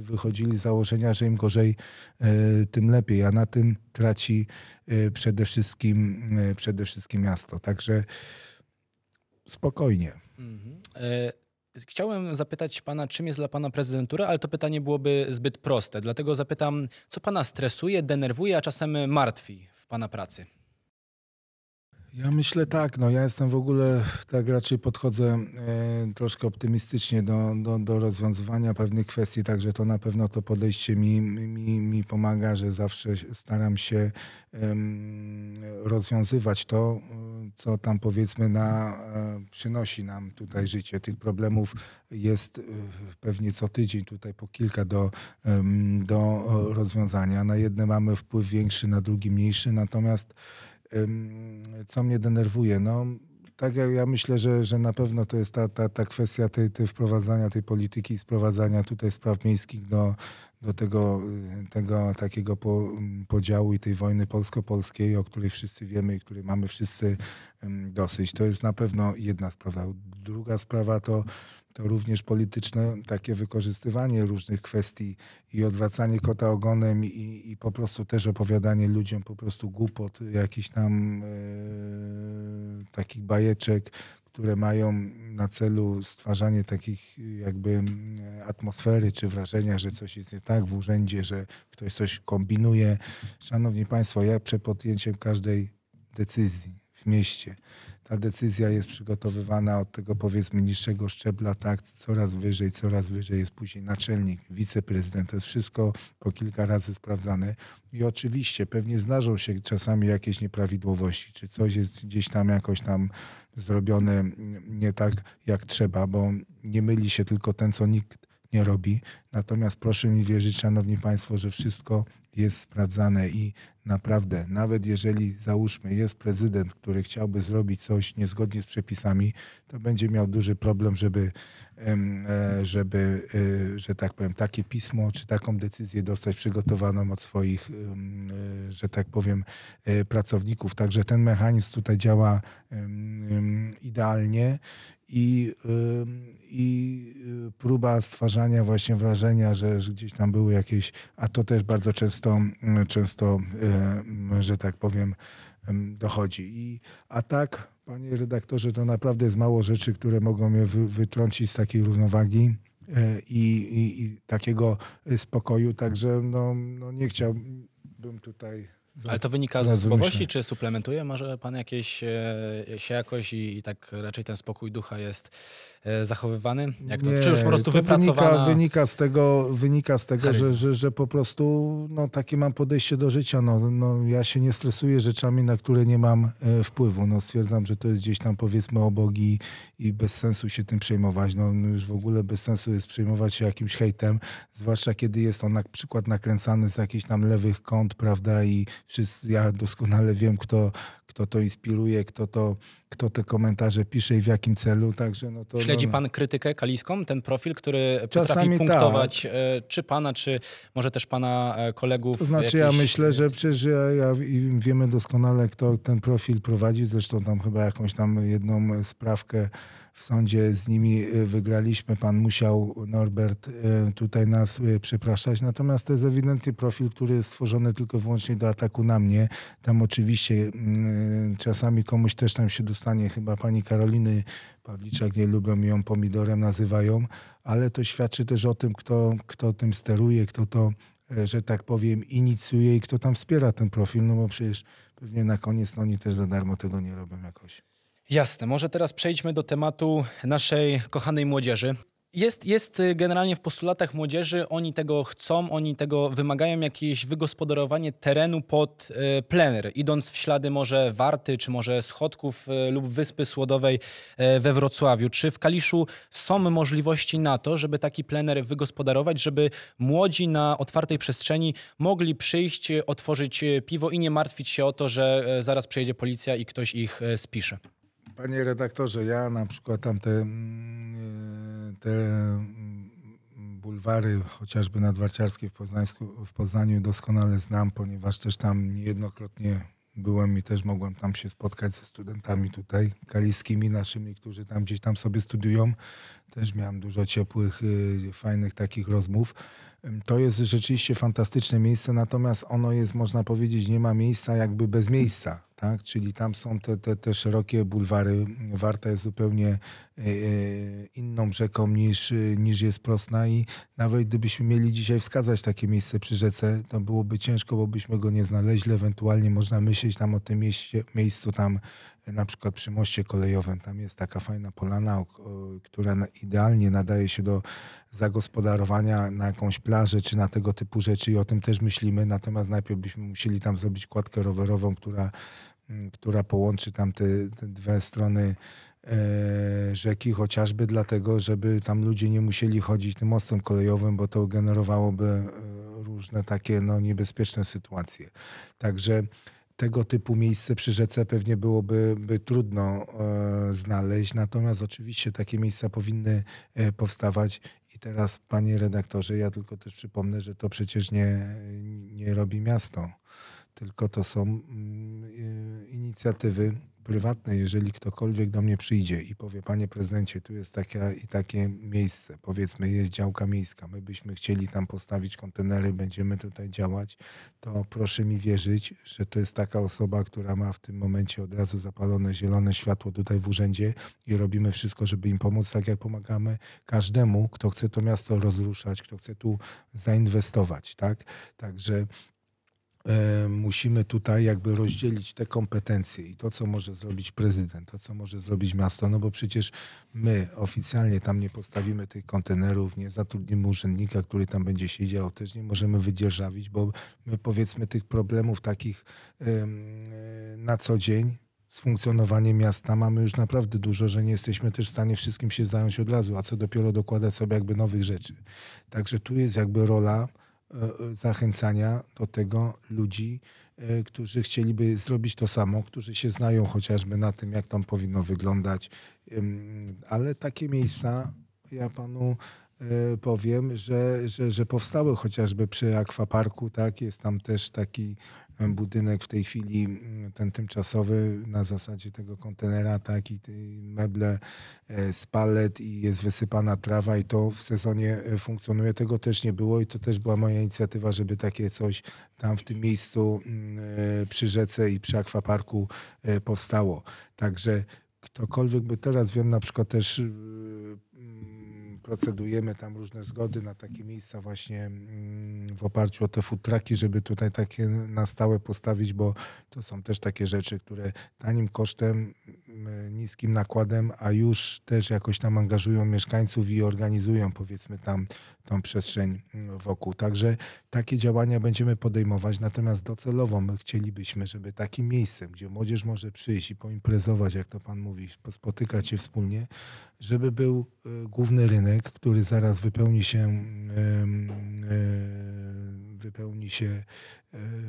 wychodzili z założenia, że im gorzej, tym lepiej, a na tym traci Y, przede wszystkim, y, przede wszystkim miasto. Także spokojnie. Mhm. E, chciałem zapytać pana, czym jest dla pana prezydentura, ale to pytanie byłoby zbyt proste. Dlatego zapytam, co pana stresuje, denerwuje, a czasem martwi w pana pracy? Ja myślę tak, no ja jestem w ogóle, tak raczej podchodzę e, troszkę optymistycznie do, do, do rozwiązywania pewnych kwestii, także to na pewno to podejście mi, mi, mi pomaga, że zawsze staram się rozwiązywać to, co tam powiedzmy na, e, przynosi nam tutaj życie. Tych problemów jest e, pewnie co tydzień, tutaj po kilka do, do rozwiązania. Na jedne mamy wpływ większy, na drugi mniejszy, natomiast co mnie denerwuje. No, tak jak ja myślę, że, że na pewno to jest ta, ta, ta kwestia tej, tej wprowadzania tej polityki, sprowadzania tutaj spraw miejskich do, do tego, y, tego takiego po, podziału i tej wojny polsko-polskiej, o której wszyscy wiemy i której mamy wszyscy dosyć. To jest na pewno jedna sprawa. Druga sprawa to, to również polityczne takie wykorzystywanie różnych kwestii i odwracanie kota ogonem i, i po prostu też opowiadanie ludziom po prostu głupot, jakichś tam e, takich bajeczek, które mają na celu stwarzanie takich jakby mm, atmosfery czy wrażenia, że coś jest nie tak w urzędzie, że ktoś coś kombinuje. Szanowni Państwo, ja przed podjęciem każdej decyzji w mieście ta decyzja jest przygotowywana od tego powiedzmy niższego szczebla, tak, coraz wyżej, coraz wyżej jest później naczelnik, wiceprezydent, to jest wszystko po kilka razy sprawdzane i oczywiście pewnie zdarzą się czasami jakieś nieprawidłowości, czy coś jest gdzieś tam jakoś tam zrobione nie tak jak trzeba, bo nie myli się tylko ten, co nikt nie robi, Natomiast proszę mi wierzyć, Szanowni Państwo, że wszystko jest sprawdzane i naprawdę, nawet jeżeli załóżmy jest prezydent, który chciałby zrobić coś niezgodnie z przepisami, to będzie miał duży problem, żeby, e, żeby e, że tak powiem, takie pismo czy taką decyzję dostać przygotowaną od swoich, e, że tak powiem, pracowników. Także ten mechanizm tutaj działa idealnie i, i próba stwarzania właśnie wrażenia, zdarzenia, że, że, gdzieś tam były jakieś, a to też bardzo często, często e, że tak powiem, dochodzi. I, a tak, panie redaktorze, to naprawdę jest mało rzeczy, które mogą mnie wy, wytrącić z takiej równowagi. E, I, i, i takiego e, spokoju, także no, no nie chciałbym tutaj ale to wynika ze słowości, czy suplementuje może pan jakieś się jakoś i, i, tak raczej ten spokój ducha jest E, zachowywany? Jak to, nie, czy już po prostu wypracowana? Wynika, wynika z tego, wynika z tego że, że, że, po prostu no, takie mam podejście do życia. No, no, ja się nie stresuję rzeczami, na które nie mam e, wpływu. No, stwierdzam, że to jest gdzieś tam powiedzmy obok i, i bez sensu się tym przejmować. No, no, już w ogóle bez sensu jest przejmować się jakimś hejtem, zwłaszcza kiedy jest on na przykład nakręcany z jakichś tam lewych kąt, prawda? I wszyscy, ja doskonale wiem, kto, kto to inspiruje, kto to kto te komentarze pisze i w jakim celu. Także no to, Śledzi no, no. pan krytykę kaliską, ten profil, który potrafi tak. punktować tak. czy pana, czy może też pana e, kolegów? To znaczy jakiś... ja myślę, e, że przecież ja, wiemy doskonale, kto ten profil prowadzi. Zresztą tam chyba jakąś tam jedną sprawkę w sądzie z nimi e, wygraliśmy. Pan musiał, Norbert, e, tutaj nas e, przepraszać. Natomiast to jest ewidentny profil, który jest stworzony tylko wyłącznie do ataku na mnie. Tam oczywiście mm, czasami komuś też tam się dostanie, chyba pani Karoliny Pawliczak nie lubią ją pomidorem nazywają, ale to świadczy też o tym, kto, kto tym steruje, kto to że tak powiem, inicjuje i kto tam wspiera ten profil, no bo przecież pewnie na koniec no, oni też za darmo tego nie robią jakoś. Jasne, może teraz przejdźmy do tematu naszej kochanej młodzieży. Jest, jest y, generalnie w postulatach młodzieży, oni tego chcą, oni tego wymagają, jakieś wygospodarowanie terenu pod y, plener, idąc w ślady może Warty, czy może Schodków y, lub Wyspy Słodowej we Wrocławiu. Czy w Kaliszu są możliwości na to, żeby taki plener wygospodarować, żeby młodzi na otwartej przestrzeni mogli przyjść, otworzyć piwo i nie martwić się o to, że zaraz przyjedzie policja i ktoś ich spisze? Panie redaktorze, ja na przykład tamte te mm, e, mm, bulwary, chociażby nadwarciarskie w, w Poznaniu doskonale znam, ponieważ też tam niejednokrotnie byłem i też mogłem tam się spotkać ze studentami tutaj, kaliskimi naszymi, którzy tam gdzieś tam sobie studiują. Też miałem dużo ciepłych, e, fajnych takich rozmów. To jest rzeczywiście fantastyczne miejsce, natomiast ono jest, można powiedzieć, nie ma miejsca jakby bez miejsca tak? czyli tam są te, te, te szerokie bulwary. Warta jest zupełnie e, e, inną rzeką niż, e, niż jest Prosna i nawet gdybyśmy mieli dzisiaj wskazać takie miejsce przy rzece, to byłoby ciężko, bo byśmy go nie znaleźli. Ewentualnie można myśleć tam o tym mieście, miejscu tam na przykład przy moście kolejowym. Tam jest taka fajna polana, która idealnie nadaje się do zagospodarowania na jakąś plażę czy na tego typu rzeczy i o tym też myślimy. Natomiast najpierw byśmy musieli tam zrobić kładkę rowerową, która, mm, która połączy tam te, te dwie strony e, rzeki, chociażby dlatego, żeby tam ludzie nie musieli chodzić tym mostem kolejowym, bo to generowałoby e, różne takie no, niebezpieczne sytuacje. Także tego typu miejsce przy rzece pewnie byłoby by trudno e, znaleźć. Natomiast oczywiście takie miejsca powinny e, powstawać. I teraz, panie redaktorze, ja tylko też przypomnę, że to przecież nie, nie robi miasto, tylko to są mm, e, inicjatywy prywatne, jeżeli ktokolwiek do mnie przyjdzie i powie, panie prezydencie, tu jest takie i takie miejsce, powiedzmy jest działka miejska, my byśmy chcieli tam postawić kontenery, będziemy tutaj działać, to proszę mi wierzyć, że to jest taka osoba, która ma w tym momencie od razu zapalone zielone światło tutaj w urzędzie i robimy wszystko, żeby im pomóc, tak jak pomagamy każdemu, kto chce to miasto rozruszać, kto chce tu zainwestować, tak? Także E, musimy tutaj jakby rozdzielić te kompetencje i to, co może zrobić prezydent, to, co może zrobić miasto, no bo przecież my oficjalnie tam nie postawimy tych kontenerów, nie zatrudnimy urzędnika, który tam będzie siedział, też nie możemy wydzierżawić, bo my powiedzmy tych problemów takich e, na co dzień z funkcjonowaniem miasta mamy już naprawdę dużo, że nie jesteśmy też w stanie wszystkim się zająć od razu, a co dopiero dokładać sobie jakby nowych rzeczy. Także tu jest jakby rola E, e, zachęcania do tego ludzi, e, którzy chcieliby zrobić to samo, którzy się znają chociażby na tym, jak tam powinno wyglądać. Ale takie miejsca, ja panu powiem, że, że, że powstały chociażby przy akwaparku, tak, jest tam też taki budynek w tej chwili, mm, ten tymczasowy na zasadzie tego kontenera, tak i meble e, z palet i jest wysypana trawa i to w sezonie e, funkcjonuje. Tego też nie było i to też była moja inicjatywa, żeby takie coś tam w tym miejscu mm, e, przy rzece i przy akwaparku powstało. Także ktokolwiek by teraz, wiem na przykład też procedujemy tam różne zgody na takie miejsca właśnie mm, w oparciu o te futraki, żeby tutaj takie na stałe postawić, bo to są też takie rzeczy, które tanim kosztem E, niskim nakładem, a już też jakoś tam angażują mieszkańców i organizują powiedzmy tam tą przestrzeń mm, wokół. Także takie działania będziemy podejmować, natomiast docelowo my chcielibyśmy, żeby takim miejscem, gdzie młodzież może przyjść i poimprezować, jak to Pan mówi, spotykać się wspólnie, żeby był e, główny rynek, który zaraz wypełni się mm, e, wypełni się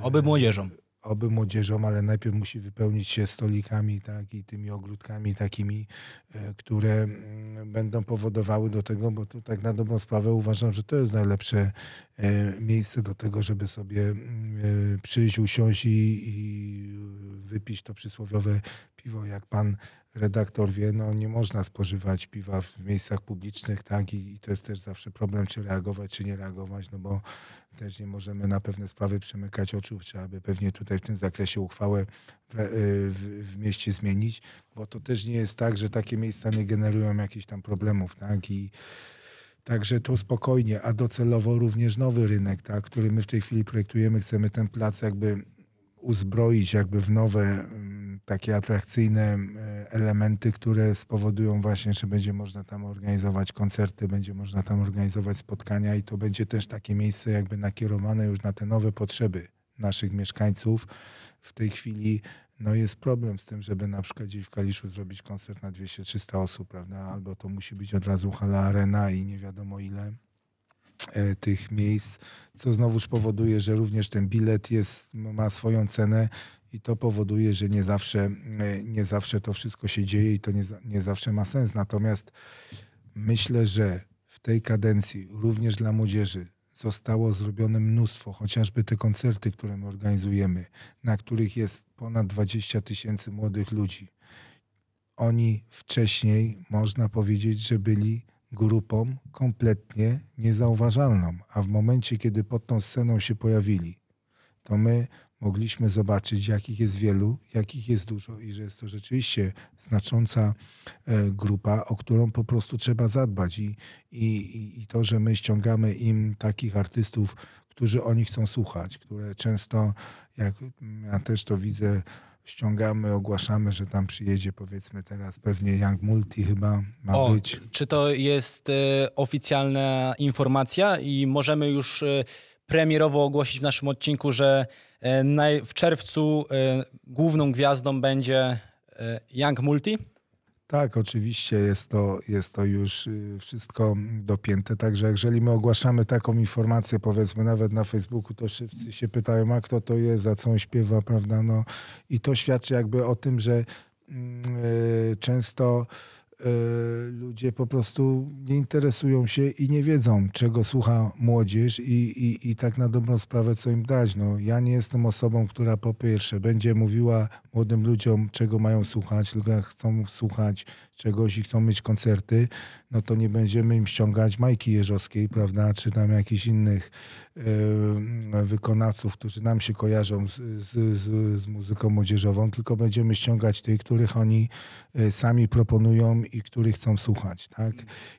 oby młodzieżą oby młodzieżą, ale najpierw musi wypełnić się stolikami tak, i tymi ogródkami takimi, e, które mm, będą powodowały do tego, bo tu tak na dobrą sprawę uważam, że to jest najlepsze e, miejsce do tego, żeby sobie mm, e, przyjść, usiąść i, i wypić to przysłowiowe piwo, jak pan redaktor wie, no nie można spożywać piwa w miejscach publicznych, tak, i, i to jest też zawsze problem, czy reagować, czy nie reagować, no bo też nie możemy na pewne sprawy przymykać oczu. Trzeba by pewnie tutaj w tym zakresie uchwałę w, e, w, w, mieście zmienić, bo to też nie jest tak, że takie miejsca nie generują jakichś tam problemów. Tak? I, Także to spokojnie, a docelowo również nowy rynek, tak, który my w tej chwili projektujemy, chcemy ten plac jakby uzbroić jakby w nowe mm, takie atrakcyjne e, elementy, które spowodują właśnie, że będzie można tam organizować koncerty, będzie można tam organizować spotkania i to będzie też takie miejsce jakby nakierowane już na te nowe potrzeby naszych mieszkańców. W tej chwili no jest problem z tym, żeby na przykład gdzieś w Kaliszu zrobić koncert na 200-300 osób, prawda? Albo to musi być od razu hala arena i nie wiadomo ile. E, tych miejsc, co znowuż powoduje, że również ten bilet jest, ma swoją cenę i to powoduje, że nie zawsze, e, nie zawsze to wszystko się dzieje i to nie, nie zawsze ma sens. Natomiast myślę, że w tej kadencji również dla młodzieży zostało zrobione mnóstwo, chociażby te koncerty, które my organizujemy, na których jest ponad 20 tysięcy młodych ludzi. Oni wcześniej, można powiedzieć, że byli grupą kompletnie niezauważalną, a w momencie, kiedy pod tą sceną się pojawili, to my mogliśmy zobaczyć, jakich jest wielu, jakich jest dużo i że jest to rzeczywiście znacząca e, grupa, o którą po prostu trzeba zadbać. I, i, i to, że my ściągamy im takich artystów, którzy oni chcą słuchać, które często, jak ja też to widzę, ściągamy, ogłaszamy, że tam przyjedzie powiedzmy teraz pewnie Young Multi chyba ma o, być. Czy to jest y, oficjalna informacja i możemy już y, premierowo ogłosić w naszym odcinku, że y, naj, w czerwcu główną gwiazdą będzie Young Multi? Tak, oczywiście jest to, jest to już y, wszystko dopięte, także jeżeli my ogłaszamy taką informację, powiedzmy nawet na Facebooku, to wszyscy się pytają, a kto to jest, za co on śpiewa, prawda, no i to świadczy jakby o tym, że yy, często Y, ludzie po prostu nie interesują się i nie wiedzą, czego słucha młodzież i, i, i tak na dobrą sprawę, co im dać. No, ja nie jestem osobą, która po pierwsze będzie mówiła młodym ludziom, czego mają słuchać, tylko chcą słuchać czegoś i chcą mieć koncerty, no to nie będziemy im ściągać Majki Jeżowskiej, prawda, czy tam jakichś innych wykonawców, którzy nam się kojarzą z, z, z, muzyką młodzieżową, tylko będziemy ściągać tych, których oni e, sami proponują i których chcą słuchać, tak?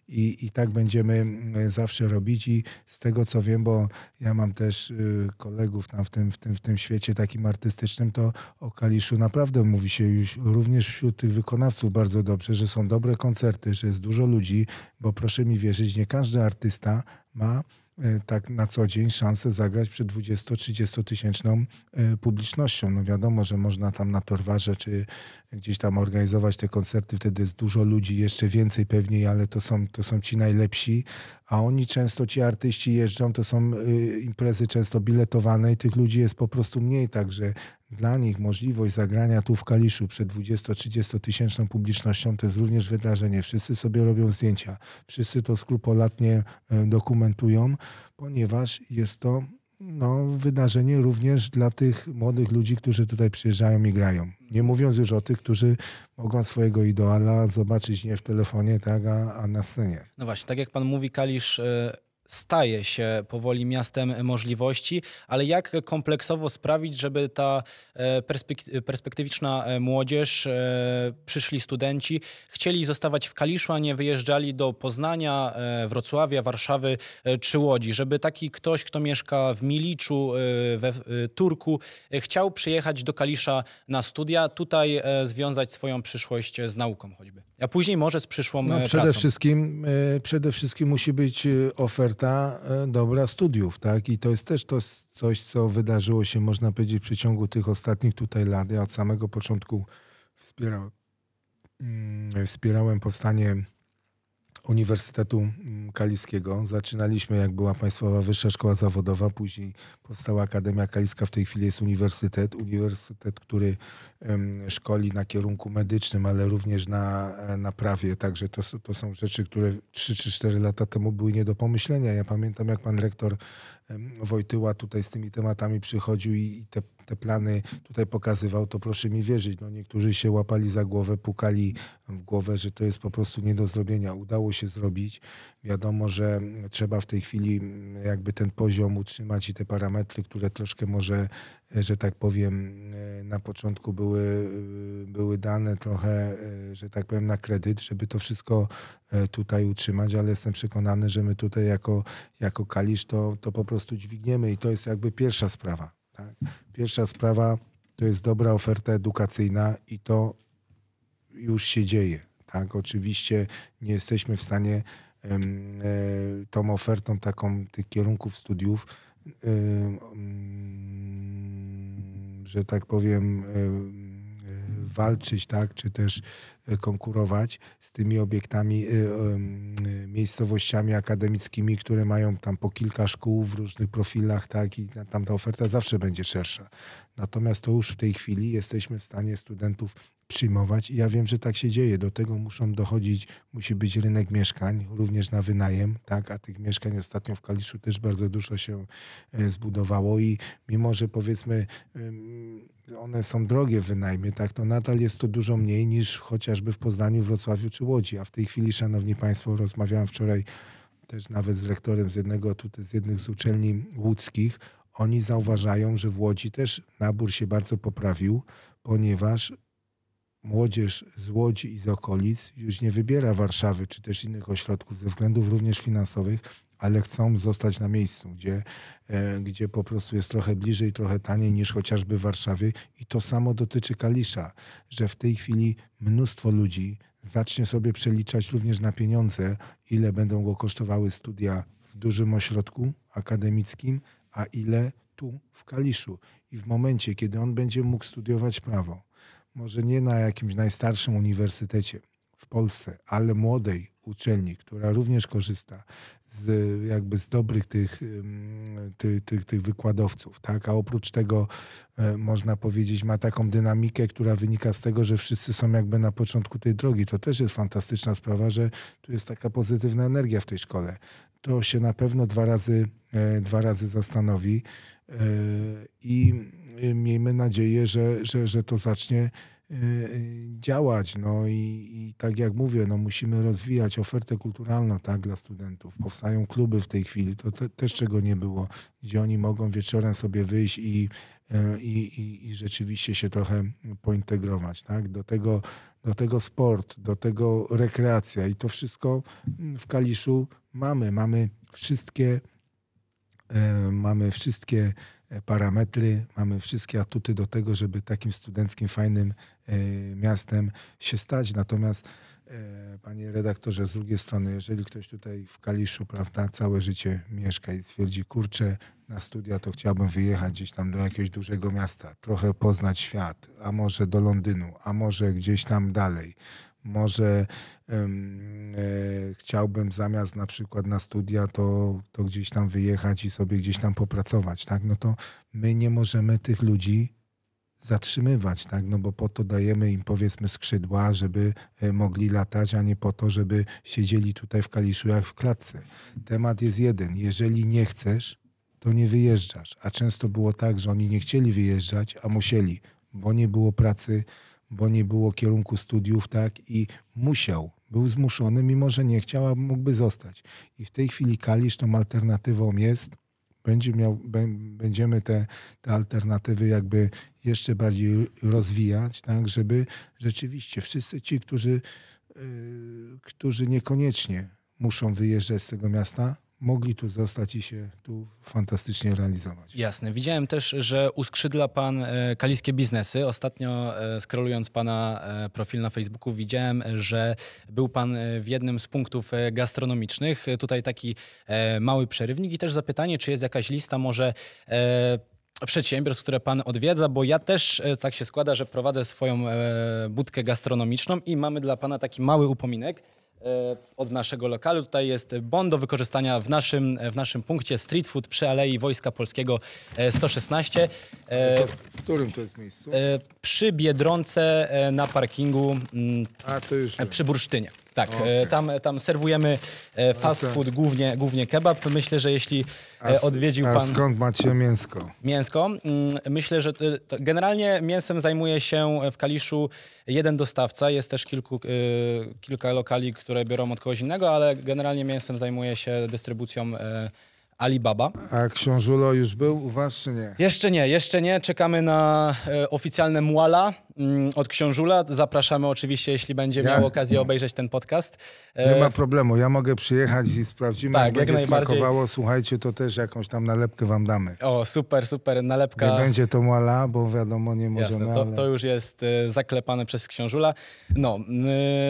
I, i tak będziemy e, zawsze robić i z tego co wiem, bo ja mam też e, kolegów tam w tym, w tym, w tym świecie takim artystycznym, to o Kaliszu naprawdę mówi się już również wśród tych wykonawców bardzo dobrze, że są dobre koncerty, że jest dużo ludzi, bo proszę mi wierzyć, nie każdy artysta ma e, tak na co dzień szansę zagrać przed 20-30 tysięczną e, publicznością. No wiadomo, że można tam na Torwarze czy gdzieś tam organizować te koncerty, wtedy jest dużo ludzi, jeszcze więcej pewnie, ale to są, to są ci najlepsi, a oni często, ci artyści jeżdżą, to są e, imprezy często biletowane i tych ludzi jest po prostu mniej, także dla nich możliwość zagrania tu w Kaliszu przed 20-30 tysięczną publicznością to jest również wydarzenie. Wszyscy sobie robią zdjęcia, wszyscy to skrupulatnie e, dokumentują, ponieważ jest to no, wydarzenie również dla tych młodych ludzi, którzy tutaj przyjeżdżają i grają. Nie mówiąc już o tych, którzy mogą swojego idola zobaczyć nie w telefonie, tak, a, a na scenie. No właśnie, tak jak pan mówi, Kalisz e, staje się powoli miastem możliwości, ale jak kompleksowo sprawić, żeby ta e, perspektywiczna e, młodzież, e, przyszli studenci, chcieli zostawać w Kaliszu, a nie wyjeżdżali do Poznania, Wrocławia, Warszawy czy Łodzi, żeby taki ktoś, kto mieszka w Miliczu, we Turku, chciał przyjechać do Kalisza na studia, tutaj związać swoją przyszłość z nauką choćby, a później może z przyszłą no, Przede pracą. wszystkim, przede wszystkim musi być oferta oferta e, dobra studiów, tak? I to jest też to coś, co wydarzyło się, można powiedzieć, w przeciągu tych ostatnich tutaj lat. Ja od samego początku wspierałem, mm, wspierałem powstanie Uniwersytetu mm, Kaliskiego. Zaczynaliśmy, jak była Państwowa Wyższa Szkoła Zawodowa, później powstała Akademia Kaliska, w tej chwili jest uniwersytet. Uniwersytet, który szkoli na kierunku medycznym, ale również na, e, na prawie. Także to, to są rzeczy, które 3 czy 4 lata temu były nie do pomyślenia. Ja pamiętam, jak pan rektor Wojtyła tutaj z tymi tematami przychodził i, i te te plany tutaj pokazywał, to proszę mi wierzyć, no niektórzy się łapali za głowę, pukali w głowę, że to jest po prostu nie do zrobienia. Udało się zrobić. Wiadomo, że trzeba w tej chwili mm, jakby ten poziom utrzymać i te parametry, które troszkę może, e, że tak powiem, e, na początku były, e, były dane trochę, że tak powiem, na kredyt, żeby to wszystko tutaj utrzymać, ale jestem przekonany, że my tutaj jako, jako Kalisz to, to po prostu dźwigniemy i to jest jakby pierwsza sprawa. Tak? Pierwsza sprawa to jest dobra oferta edukacyjna i to już się dzieje. Tak? Oczywiście nie jesteśmy w stanie e, tą ofertą taką tych kierunków studiów że tak powiem, walczyć, tak, czy też e, konkurować z tymi obiektami, e, e, miejscowościami akademickimi, które mają tam po kilka szkół w różnych profilach, tak, i tam ta oferta zawsze będzie szersza. Natomiast to już w tej chwili jesteśmy w stanie studentów przyjmować i ja wiem, że tak się dzieje. Do tego muszą dochodzić, musi być rynek mieszkań, również na wynajem, tak, a tych mieszkań ostatnio w Kaliszu też bardzo dużo się zbudowało i mimo, że powiedzmy one są drogie wynajmie, tak? No nadal jest to dużo mniej niż chociażby w Poznaniu, Wrocławiu czy Łodzi. A w tej chwili, szanowni państwo, rozmawiałem wczoraj też nawet z rektorem z jednego, tutaj z jednych z uczelni łódzkich. Oni zauważają, że w Łodzi też nabór się bardzo poprawił, ponieważ młodzież z Łodzi i z okolic już nie wybiera Warszawy czy też innych ośrodków ze względów również finansowych, ale chcą zostać na miejscu, gdzie, e, gdzie po prostu jest trochę bliżej, trochę taniej niż chociażby Warszawy. I to samo dotyczy Kalisza, że w tej chwili mnóstwo ludzi zacznie sobie przeliczać również na pieniądze, ile będą go kosztowały studia w dużym ośrodku akademickim, a ile tu w Kaliszu. I w momencie, kiedy on będzie mógł studiować prawo, może nie na jakimś najstarszym uniwersytecie w Polsce, ale młodej uczelni, która również korzysta z, jakby z dobrych tych, tych, tych, tych wykładowców, tak? a oprócz tego e, można powiedzieć ma taką dynamikę, która wynika z tego, że wszyscy są jakby na początku tej drogi. To też jest fantastyczna sprawa, że tu jest taka pozytywna energia w tej szkole. To się na pewno dwa razy, e, dwa razy zastanowi e, i y, miejmy nadzieję, że, że, że to zacznie Y, y, działać. No i, i, tak jak mówię, no musimy rozwijać ofertę kulturalną tak, dla studentów. Powstają kluby w tej chwili, to te, też czego nie było, gdzie oni mogą wieczorem sobie wyjść i, y, i, i, i rzeczywiście się trochę pointegrować. Tak? Do, tego, do tego sport, do tego rekreacja i to wszystko w Kaliszu mamy. Mamy wszystkie, mamy wszystkie E, parametry, mamy wszystkie atuty do tego, żeby takim studenckim, fajnym e, miastem się stać. Natomiast E, panie redaktorze, z drugiej strony, jeżeli ktoś tutaj w Kaliszu, prawda, całe życie mieszka i stwierdzi, kurczę, na studia to chciałbym wyjechać gdzieś tam do jakiegoś dużego miasta, trochę poznać świat, a może do Londynu, a może gdzieś tam dalej. Może um, e, chciałbym zamiast na przykład na studia, to, to gdzieś tam wyjechać i sobie gdzieś tam popracować, tak? No to my nie możemy tych ludzi zatrzymywać, tak? no bo po to dajemy im powiedzmy skrzydła, żeby e, mogli latać, a nie po to, żeby siedzieli tutaj w kaliszu jak w klatce. Temat jest jeden. Jeżeli nie chcesz, to nie wyjeżdżasz. A często było tak, że oni nie chcieli wyjeżdżać, a musieli, bo nie było pracy, bo nie było kierunku studiów, tak? I musiał, był zmuszony, mimo że nie chciał, a mógłby zostać. I w tej chwili kalisz tą alternatywą jest będzie miał, będziemy te, te alternatywy jakby jeszcze bardziej rozwijać, tak, żeby rzeczywiście wszyscy ci, którzy, y, którzy niekoniecznie muszą wyjeżdżać z tego miasta, mogli tu zostać i się tu fantastycznie realizować. Jasne. Widziałem też, że uskrzydla Pan e, kaliskie biznesy. Ostatnio e, skrolując Pana e, profil na Facebooku widziałem, że był Pan w jednym z punktów gastronomicznych. Tutaj taki mały przerywnik i też zapytanie, czy jest jakaś lista może przedsiębiorstw, które Pan odwiedza, bo ja też tak się składa, że prowadzę swoją budkę gastronomiczną i mamy dla Pana taki mały upominek E, od naszego lokalu. Tutaj jest bon do wykorzystania w naszym, w naszym punkcie Street Food przy Alei Wojska Polskiego 116. E, to e, w którym to jest miejscu? Przy Biedronce na parkingu mm, A, przy Bursztynie. Tak, e, okay. tam, tam serwujemy e, fast food, głównie, głównie kebab. Myślę, że jeśli a, e, odwiedził a pan... A skąd macie mięsko? Mięsko? Mm, myślę, że generalnie mięsem zajmuje się w Kaliszu jeden dostawca. Jest też kilku, kilka lokali, które biorą od kogoś innego, ale generalnie mięsem zajmuje się dystrybucją Alibaba. A książulo już był u was, czy nie? Jeszcze nie, jeszcze nie. Czekamy na e, oficjalne muala mm, od książula. Zapraszamy oczywiście, jeśli będzie ja? miał okazję nie. obejrzeć ten podcast. E, nie ma problemu, ja mogę przyjechać i sprawdzimy, tak, jak, jak będzie najbardziej... smakowało. Słuchajcie, to też jakąś tam nalepkę wam damy. O, super, super, nalepka. Nie będzie to muala, bo wiadomo, nie możemy. Jasne, to, ale... to już jest e, zaklepane przez książula. No,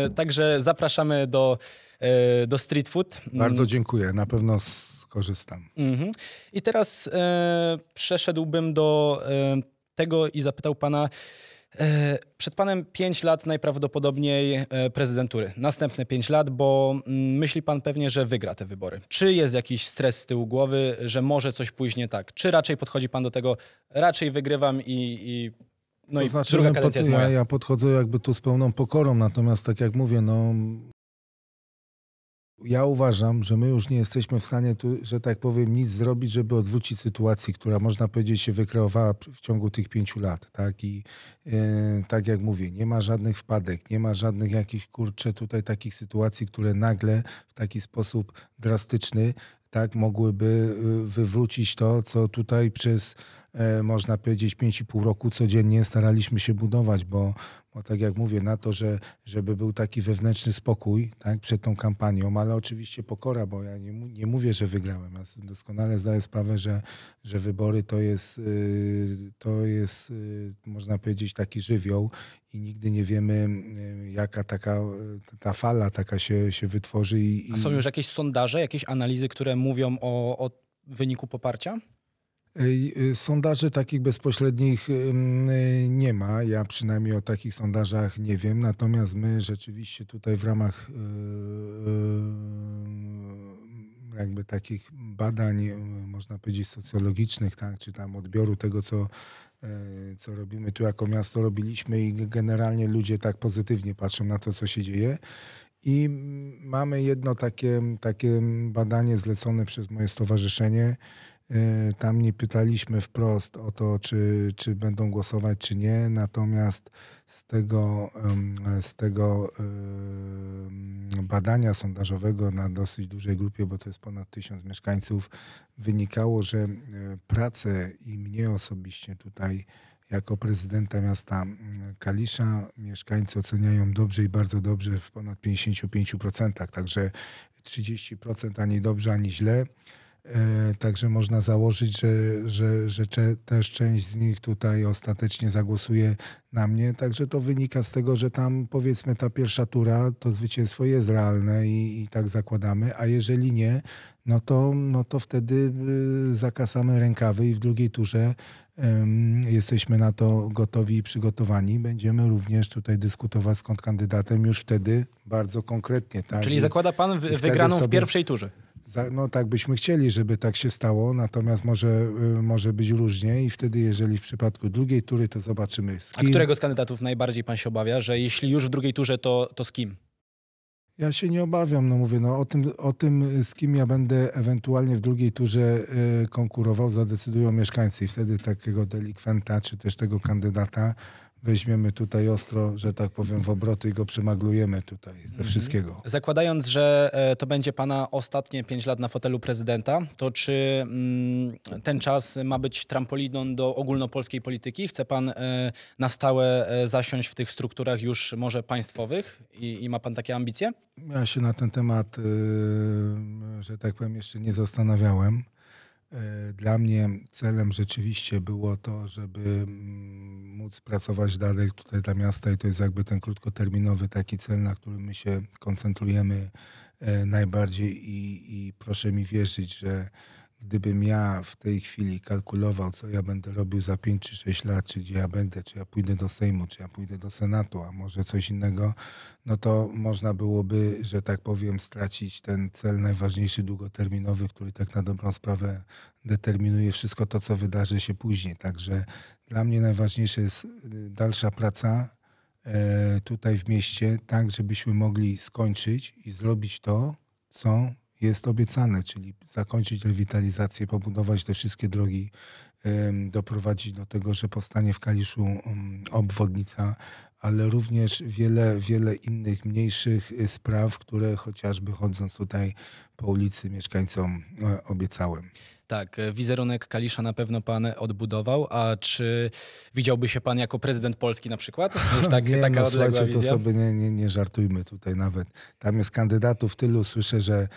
e, także zapraszamy do e, do street food. Bardzo mm. dziękuję. Na pewno korzystam. Mhm. I teraz e, przeszedłbym do e, tego i zapytał pana. E, przed panem 5 lat najprawdopodobniej e, prezydentury. Następne 5 lat, bo m, mm, myśli pan pewnie, że wygra te wybory. Czy jest jakiś stres z tyłu głowy, że może coś pójść nie tak? Czy raczej podchodzi pan do tego, raczej wygrywam i, i no to i znaczy, druga no, kadencja pod, ja, ja podchodzę jakby tu z pełną pokorą, natomiast tak jak mówię, no ja uważam, że my już nie jesteśmy w stanie tu, że tak powiem, nic zrobić, żeby odwrócić sytuację, która można powiedzieć się wykreowała w ciągu tych pięciu lat, tak? I e, tak jak mówię, nie ma żadnych wpadek, nie ma żadnych jakichś, kurczę, tutaj takich sytuacji, które nagle w taki sposób drastyczny tak, mogłyby y, wywrócić to, co tutaj przez, e, można powiedzieć, pół roku codziennie staraliśmy się budować, bo bo tak jak mówię, na to, że, żeby był taki wewnętrzny spokój tak, przed tą kampanią, ale oczywiście pokora, bo ja nie, nie mówię, że wygrałem. Ja doskonale zdaję sprawę, że, że wybory to jest, y, to jest, y, można powiedzieć, taki żywioł i nigdy nie wiemy, y, jaka taka ta fala taka się, się wytworzy. I, i... A są już jakieś sondaże, jakieś analizy, które mówią o, o wyniku poparcia? Y, sondaży takich bezpośrednich y, nie ma. Ja przynajmniej o takich sondażach nie wiem. Natomiast my rzeczywiście tutaj w ramach y, jakby takich badań, można powiedzieć, socjologicznych, tak, czy tam odbioru tego, co, co robimy tu jako miasto, robiliśmy i generalnie ludzie tak pozytywnie patrzą na to, co się dzieje. I mamy jedno takie, takie badanie zlecone przez moje stowarzyszenie, Y, tam nie pytaliśmy wprost o to, czy, czy będą głosować, czy nie. Natomiast z tego, z tego badania sondażowego na dosyć dużej grupie, bo to jest ponad tysiąc mieszkańców, wynikało, że e, pracę i mnie osobiście tutaj jako prezydenta miasta Kalisza mieszkańcy oceniają dobrze i bardzo dobrze w ponad 55%. Także 30% ani dobrze, ani źle. E, także można założyć, że, że, że też część z nich tutaj ostatecznie zagłosuje na mnie. Także to wynika z tego, że tam powiedzmy ta pierwsza tura, to zwycięstwo jest realne i, i tak zakładamy, a jeżeli nie, no to, no to wtedy y, zakasamy rękawy i w drugiej turze um, jesteśmy na to gotowi i przygotowani. Będziemy również tutaj dyskutować z kandydatem już wtedy bardzo konkretnie. Tak? Czyli I zakłada pan wygraną sobie... w pierwszej turze? no tak byśmy chcieli, żeby tak się stało, natomiast może, y, może być różnie i wtedy, jeżeli w przypadku drugiej tury, to zobaczymy A którego z kandydatów najbardziej pan się obawia, że jeśli już w drugiej turze, to, to z kim? Ja się nie obawiam, no mówię, no o tym, o tym, y, z kim ja będę ewentualnie w drugiej turze y, konkurował, zadecydują mieszkańcy i wtedy takiego delikwenta, czy też tego kandydata weźmiemy tutaj ostro, że tak powiem, w obroty i go przemaglujemy tutaj ze mhm. wszystkiego. Zakładając, że e, to będzie Pana ostatnie pięć lat na fotelu prezydenta, to czy mm, ten czas ma być trampoliną do ogólnopolskiej polityki? Chce Pan e, na stałe e, zasiąść w tych strukturach już może państwowych i, i ma Pan takie ambicje? Ja się na ten temat, że tak powiem, jeszcze nie zastanawiałem. E, dla mnie celem rzeczywiście było to, żeby mm, móc pracować dalej tutaj dla miasta i to jest jakby ten krótkoterminowy taki cel, na którym my się koncentrujemy e, najbardziej i, i proszę mi wierzyć, że gdybym ja w tej chwili kalkulował, co ja będę robił za 5 czy 6 lat, czy gdzie ja będę, czy ja pójdę do Sejmu, czy ja pójdę do Senatu, a może coś innego, no to można byłoby, że tak powiem, stracić ten cel najważniejszy długoterminowy, który tak na dobrą sprawę determinuje wszystko to, co wydarzy się później. Także dla mnie najważniejsza jest y, dalsza praca e, tutaj w mieście, tak żebyśmy mogli skończyć i zrobić to, co jest obiecane, czyli zakończyć rewitalizację, pobudować te wszystkie drogi, doprowadzić do tego, że powstanie w Kaliszu obwodnica, ale również wiele, wiele innych mniejszych y, spraw, które chociażby chodząc tutaj po ulicy mieszkańcom e, obiecałem. Tak, e, wizerunek Kalisza na pewno pan odbudował, a czy widziałby się pan jako prezydent Polski na przykład? Już tak, nie, taka no, odległa to sobie nie, nie, nie żartujmy tutaj nawet. Tam jest kandydatów tylu, słyszę, że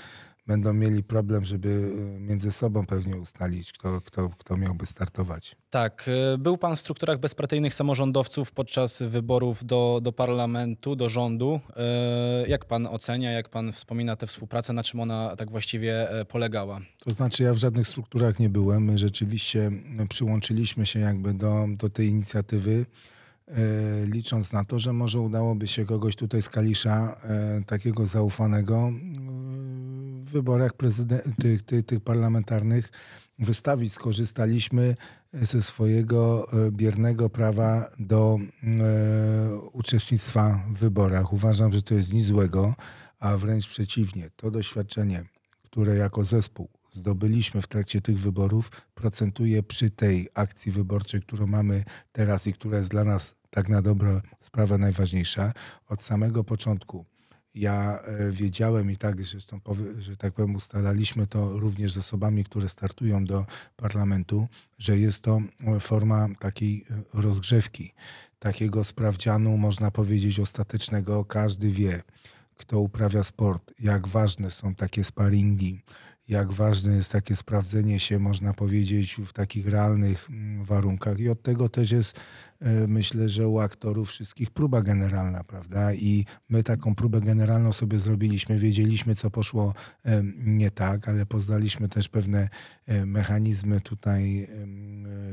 będą mieli problem, żeby e, między sobą pewnie ustalić, kto, kto, kto miałby startować. Tak. E, był pan w strukturach bezpartyjnych samorządowców podczas wyborów do, do parlamentu, do rządu. E, jak pan ocenia, jak pan wspomina tę współpracę, na czym ona tak właściwie polegała? To znaczy, ja w żadnych strukturach nie byłem. My rzeczywiście przyłączyliśmy się jakby do, do tej inicjatywy. E, licząc na to, że może udałoby się kogoś tutaj z Kalisza, e, takiego zaufanego, e, w wyborach prezyden- tych, tych, tych parlamentarnych wystawić. Skorzystaliśmy ze swojego biernego prawa do uczestnictwa w wyborach. Uważam, że to jest nic złego, a wręcz przeciwnie. To doświadczenie, które jako zespół zdobyliśmy w trakcie tych wyborów, procentuje przy tej akcji wyborczej, którą mamy teraz i która jest dla nas tak na dobrą sprawę najważniejsza. Od samego początku ja e, wiedziałem i tak, zresztą, że tak powiem, ustalaliśmy to również z osobami, które startują do parlamentu, że jest to e, forma takiej e, rozgrzewki, takiego sprawdzianu, można powiedzieć, ostatecznego. Każdy wie, kto uprawia sport, jak ważne są takie sparingi, jak ważne jest takie sprawdzenie się, można powiedzieć, w takich realnych mm, warunkach. I od tego też jest, e, myślę, że u aktorów wszystkich próba generalna, prawda? I my taką próbę generalną sobie zrobiliśmy, wiedzieliśmy, co poszło e, nie tak, ale poznaliśmy też pewne e, mechanizmy tutaj,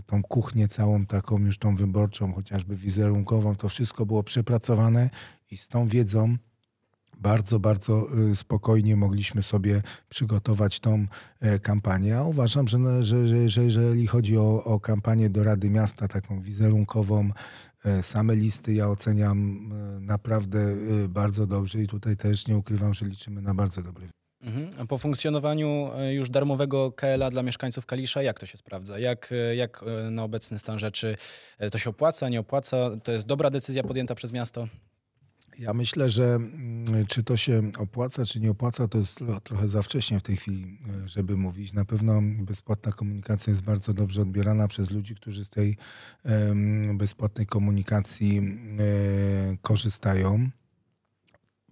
tą kuchnię całą taką już tą wyborczą, chociażby wizerunkową, to wszystko było przepracowane i z tą wiedzą bardzo, bardzo y, spokojnie mogliśmy sobie przygotować tą e, kampanię. A uważam, no, że, że, że jeżeli chodzi o, o kampanię do Rady Miasta, taką wizerunkową, e, Same listy ja oceniam e, naprawdę bardzo dobrze i tutaj też nie ukrywam, że liczymy na bardzo dobry. Mhm. Po funkcjonowaniu już darmowego KLA dla mieszkańców Kalisza, jak to się sprawdza? Jak, jak na obecny stan rzeczy to się opłaca, nie opłaca? To jest dobra decyzja podjęta przez miasto? Ja myślę, że mm, czy to się opłaca, czy nie opłaca, to jest trochę za wcześnie w tej chwili, e, żeby mówić. Na pewno bezpłatna komunikacja jest bardzo dobrze odbierana przez ludzi, którzy z tej bezpłatnej komunikacji e, korzystają.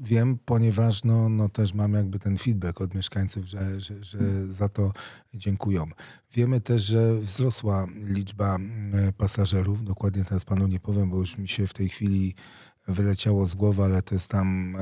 Wiem, ponieważ no, no też mam jakby ten feedback od mieszkańców, że, że, że za to dziękują. Wiemy też, że wzrosła liczba e, pasażerów. Dokładnie teraz panu nie powiem, bo już mi się w tej chwili wyleciało z głowy, ale to jest tam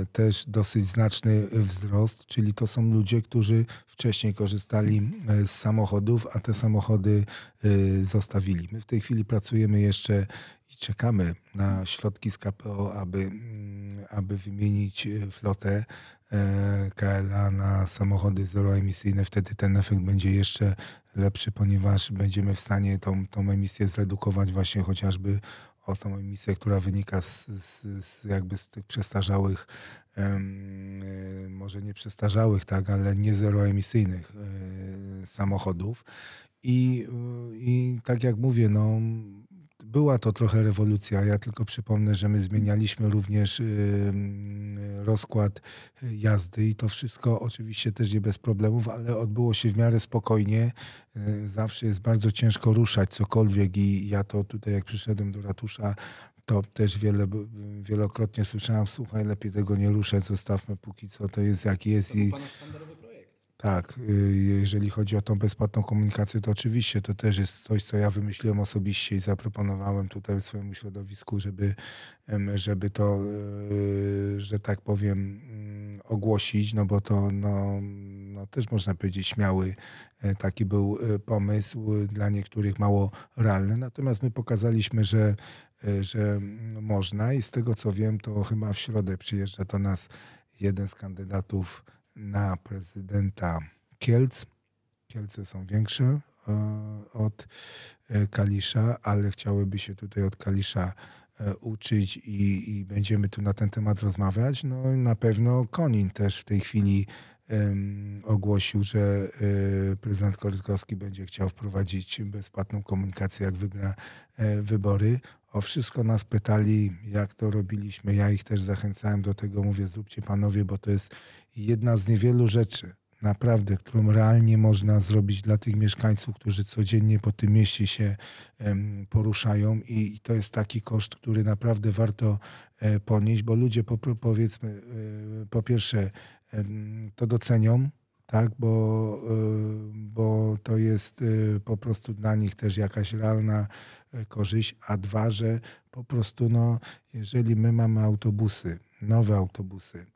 e, też dosyć znaczny wzrost, czyli to są ludzie, którzy wcześniej korzystali e, z samochodów, a te samochody e, zostawili. My w tej chwili pracujemy jeszcze i czekamy na środki z KPO, aby, mm, aby wymienić e, flotę e, KLA na samochody zeroemisyjne. Wtedy ten efekt będzie jeszcze lepszy, ponieważ będziemy w stanie tą, tą emisję zredukować właśnie chociażby o tą emisję, która wynika z, z, z jakby z tych przestarzałych, y, może nie przestarzałych, tak, ale nie zeroemisyjnych y, samochodów. I, y, I tak jak mówię, no była to trochę rewolucja. Ja tylko przypomnę, że my zmienialiśmy również y, mm, rozkład y, jazdy i to wszystko oczywiście też nie bez problemów, ale odbyło się w miarę spokojnie. Y, zawsze jest bardzo ciężko ruszać cokolwiek i ja to tutaj jak przyszedłem do ratusza to też wiele, wielokrotnie słyszałem, słuchaj, lepiej tego nie ruszać, zostawmy póki co to jest jak jest. To i... Tak, y, jeżeli chodzi o tą bezpłatną komunikację, to oczywiście to też jest coś, co ja wymyśliłem osobiście i zaproponowałem tutaj w swojemu środowisku, żeby, żeby to, y, że tak powiem, mm, ogłosić, no bo to no, no też można powiedzieć śmiały e, taki był e, pomysł, dla niektórych mało realny. Natomiast my pokazaliśmy, że, e, że można i z tego co wiem, to chyba w środę przyjeżdża do nas jeden z kandydatów na prezydenta Kielc. Kielce są większe e, od e, Kalisza, ale chciałyby się tutaj od Kalisza e, uczyć i, i, będziemy tu na ten temat rozmawiać. No na pewno Konin też w tej chwili um, ogłosił, że um, prezydent Korytkowski będzie chciał wprowadzić bezpłatną komunikację, jak wygra um, wybory. O wszystko nas pytali, jak to robiliśmy. Ja ich też zachęcałem do tego. Mówię, zróbcie panowie, bo to jest jedna z niewielu rzeczy, naprawdę, którą realnie można zrobić dla tych mieszkańców, którzy codziennie po tym mieście się poruszają i to jest taki koszt, który naprawdę warto e, ponieść, bo ludzie po, powiedzmy e, po pierwsze to docenią, tak, bo, y, bo to jest y, po prostu dla nich też jakaś realna y, korzyść, a dwa, że po prostu no, jeżeli my mamy autobusy, nowe autobusy,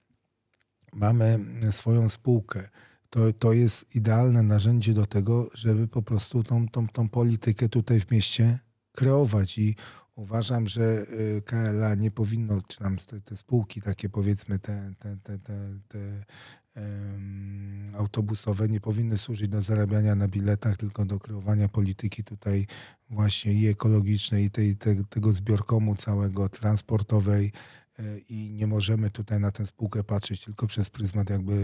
mamy swoją spółkę, to, to jest idealne narzędzie do tego, żeby po prostu tą, tą, tą politykę tutaj w mieście kreować i uważam, że KLA nie powinno, czy tam te, te spółki takie powiedzmy, te, te, te, te, te autobusowe nie powinny służyć do zarabiania na biletach, tylko do kreowania polityki tutaj właśnie i ekologicznej, i tej, te, tego zbiorkomu całego, transportowej e, i nie możemy tutaj na tę spółkę patrzeć tylko przez pryzmat jakby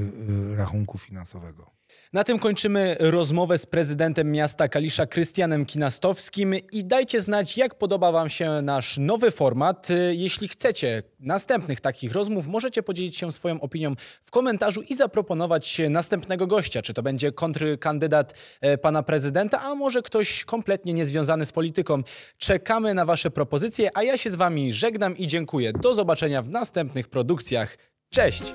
e, rachunku finansowego. Na tym kończymy rozmowę z prezydentem miasta Kalisza Krystianem Kinastowskim i dajcie znać, jak podoba Wam się nasz nowy format. Y, jeśli chcecie następnych takich rozmów, możecie podzielić się swoją opinią w komentarzu i zaproponować następnego gościa. Czy to będzie kontrkandydat e, pana prezydenta, a może ktoś kompletnie niezwiązany z polityką. Czekamy na Wasze propozycje, a ja się z Wami żegnam i dziękuję. Do zobaczenia w następnych produkcjach. Cześć!